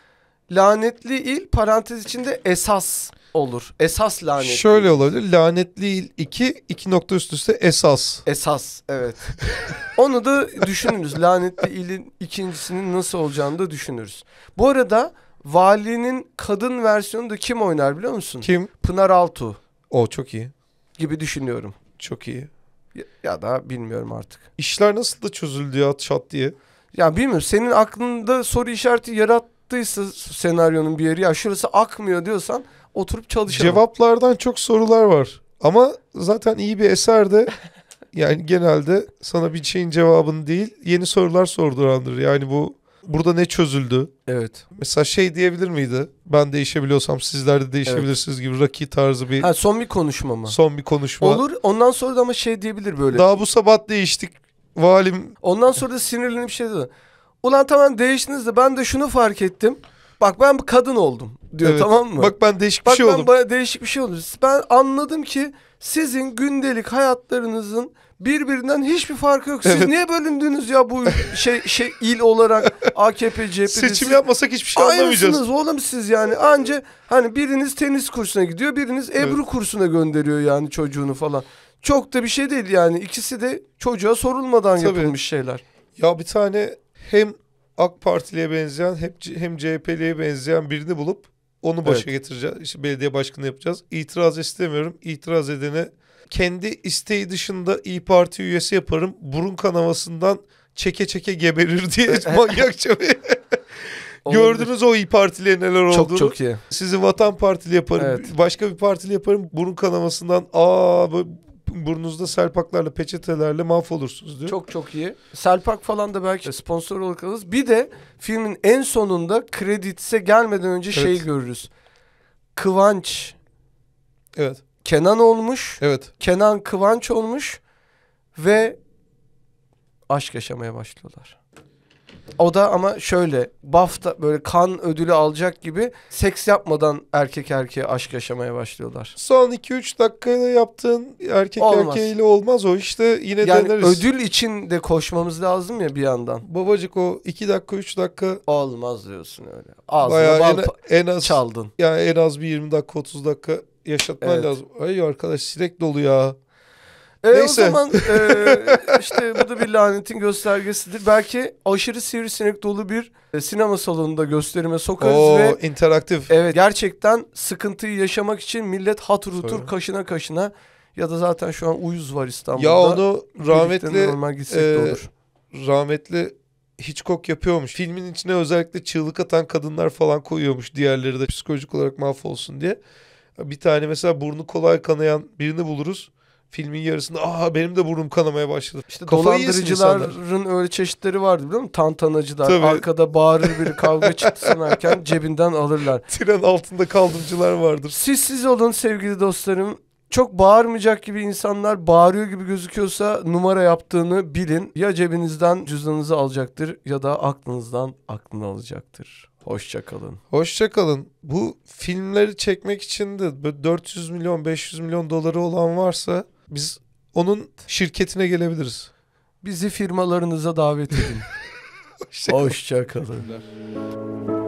lanetli il parantez içinde esas olur. Esas lanetli. Şöyle olabilir. Lanetli il 2, 2 nokta üst üste esas. Esas, evet. Onu da düşünürüz. lanetli ilin ikincisinin nasıl olacağını da düşünürüz. Bu arada valinin kadın versiyonu da kim oynar biliyor musun? Kim? Pınar Altu. O çok iyi. Gibi düşünüyorum. Çok iyi. Ya, ya da bilmiyorum artık. İşler nasıl da çözüldü ya çat diye. Ya bilmiyorum senin aklında soru işareti yarattıysa senaryonun bir yeri ya şurası akmıyor diyorsan oturup çalışalım. Cevaplardan çok sorular var. Ama zaten iyi bir eser de yani genelde sana bir şeyin cevabını değil yeni sorular sordurandır. Yani bu burada ne çözüldü? Evet. Mesela şey diyebilir miydi? Ben değişebiliyorsam sizler de değişebilirsiniz gibi Rocky tarzı bir... Ha, son bir konuşma mı? Son bir konuşma. Olur ondan sonra da ama şey diyebilir böyle. Daha bu sabah değiştik valim. Ondan sonra da sinirlenip şey dedi. Ulan tamam değiştiniz de ben de şunu fark ettim. Bak ben kadın oldum diyor evet. tamam mı? Bak ben değişik Bak bir şey oldum. Bak ben değişik bir şey oldum. Ben anladım ki sizin gündelik hayatlarınızın birbirinden hiçbir farkı yok. Siz evet. niye bölündünüz ya bu şey şey il olarak AKP CHP seçim yapmasak hiçbir şey Aynısınız anlamayacağız. Aynısınız oğlum siz yani anca hani biriniz tenis kursuna gidiyor, biriniz Ebru evet. kursuna gönderiyor yani çocuğunu falan. Çok da bir şey değil yani. ikisi de çocuğa sorulmadan Tabii. yapılmış şeyler. Ya bir tane hem AK Partili'ye benzeyen hep hem CHP'liye benzeyen birini bulup onu başa evet. getireceğiz. İşte belediye başkanı yapacağız. İtiraz istemiyorum. İtiraz edene kendi isteği dışında İyi Parti üyesi yaparım. Burun kanamasından çeke çeke geberir diye manyakça bir... Gördünüz o İyi Partili'ye neler olduğunu. Çok çok iyi. Sizi Vatan Partili yaparım. Evet. Başka bir partili yaparım. Burun kanamasından aa böyle burnunuzda selpaklarla peçetelerle mahvolursunuz diyor. Çok çok iyi. Selpak falan da belki sponsor olarak alırız. Bir de filmin en sonunda kreditse gelmeden önce evet. şey görürüz. Kıvanç. Evet. Kenan olmuş. Evet. Kenan Kıvanç olmuş ve aşk yaşamaya başlıyorlar. O da ama şöyle BAFTA böyle kan ödülü alacak gibi seks yapmadan erkek erkeğe aşk yaşamaya başlıyorlar. Son 2-3 dakikayla yaptığın erkek olmaz. erkeğiyle olmaz o işte yine yani deneriz. ödül için de koşmamız lazım ya bir yandan. Babacık o 2 dakika 3 dakika. Olmaz diyorsun öyle. Ağzına bal en, en az, çaldın. Yani en az bir 20 dakika 30 dakika yaşatman evet. lazım. Ay arkadaş sinek dolu ya. E, Neyse. O zaman e, işte bu da bir lanetin göstergesidir. Belki aşırı sivrisinek dolu bir e, sinema salonunda gösterime sokarız Oo, ve... interaktif. Evet gerçekten sıkıntıyı yaşamak için millet hatır hutur Tabii. kaşına kaşına ya da zaten şu an uyuz var İstanbul'da. Ya onu rahmetli... Normal gitsek e, de olur. Rahmetli Hitchcock yapıyormuş. Filmin içine özellikle çığlık atan kadınlar falan koyuyormuş diğerleri de psikolojik olarak mahvolsun diye. Bir tane mesela burnu kolay kanayan birini buluruz. Filmin yarısında aha benim de burnum kanamaya başladı. İşte dolandırıcıların öyle çeşitleri vardı biliyor musun? Tantanacılar. Tabii. Arkada bağırır biri kavga çıktı sanarken cebinden alırlar. Tren altında kaldırıcılar vardır. Siz siz olun sevgili dostlarım çok bağırmayacak gibi insanlar bağırıyor gibi gözüküyorsa numara yaptığını bilin. Ya cebinizden cüzdanınızı alacaktır ya da aklınızdan aklını alacaktır. Hoşçakalın. Hoşçakalın. Bu filmleri çekmek için de 400 milyon 500 milyon doları olan varsa biz onun şirketine gelebiliriz. Bizi firmalarınıza davet edin. Hoşçakalın. Hoşça kalın.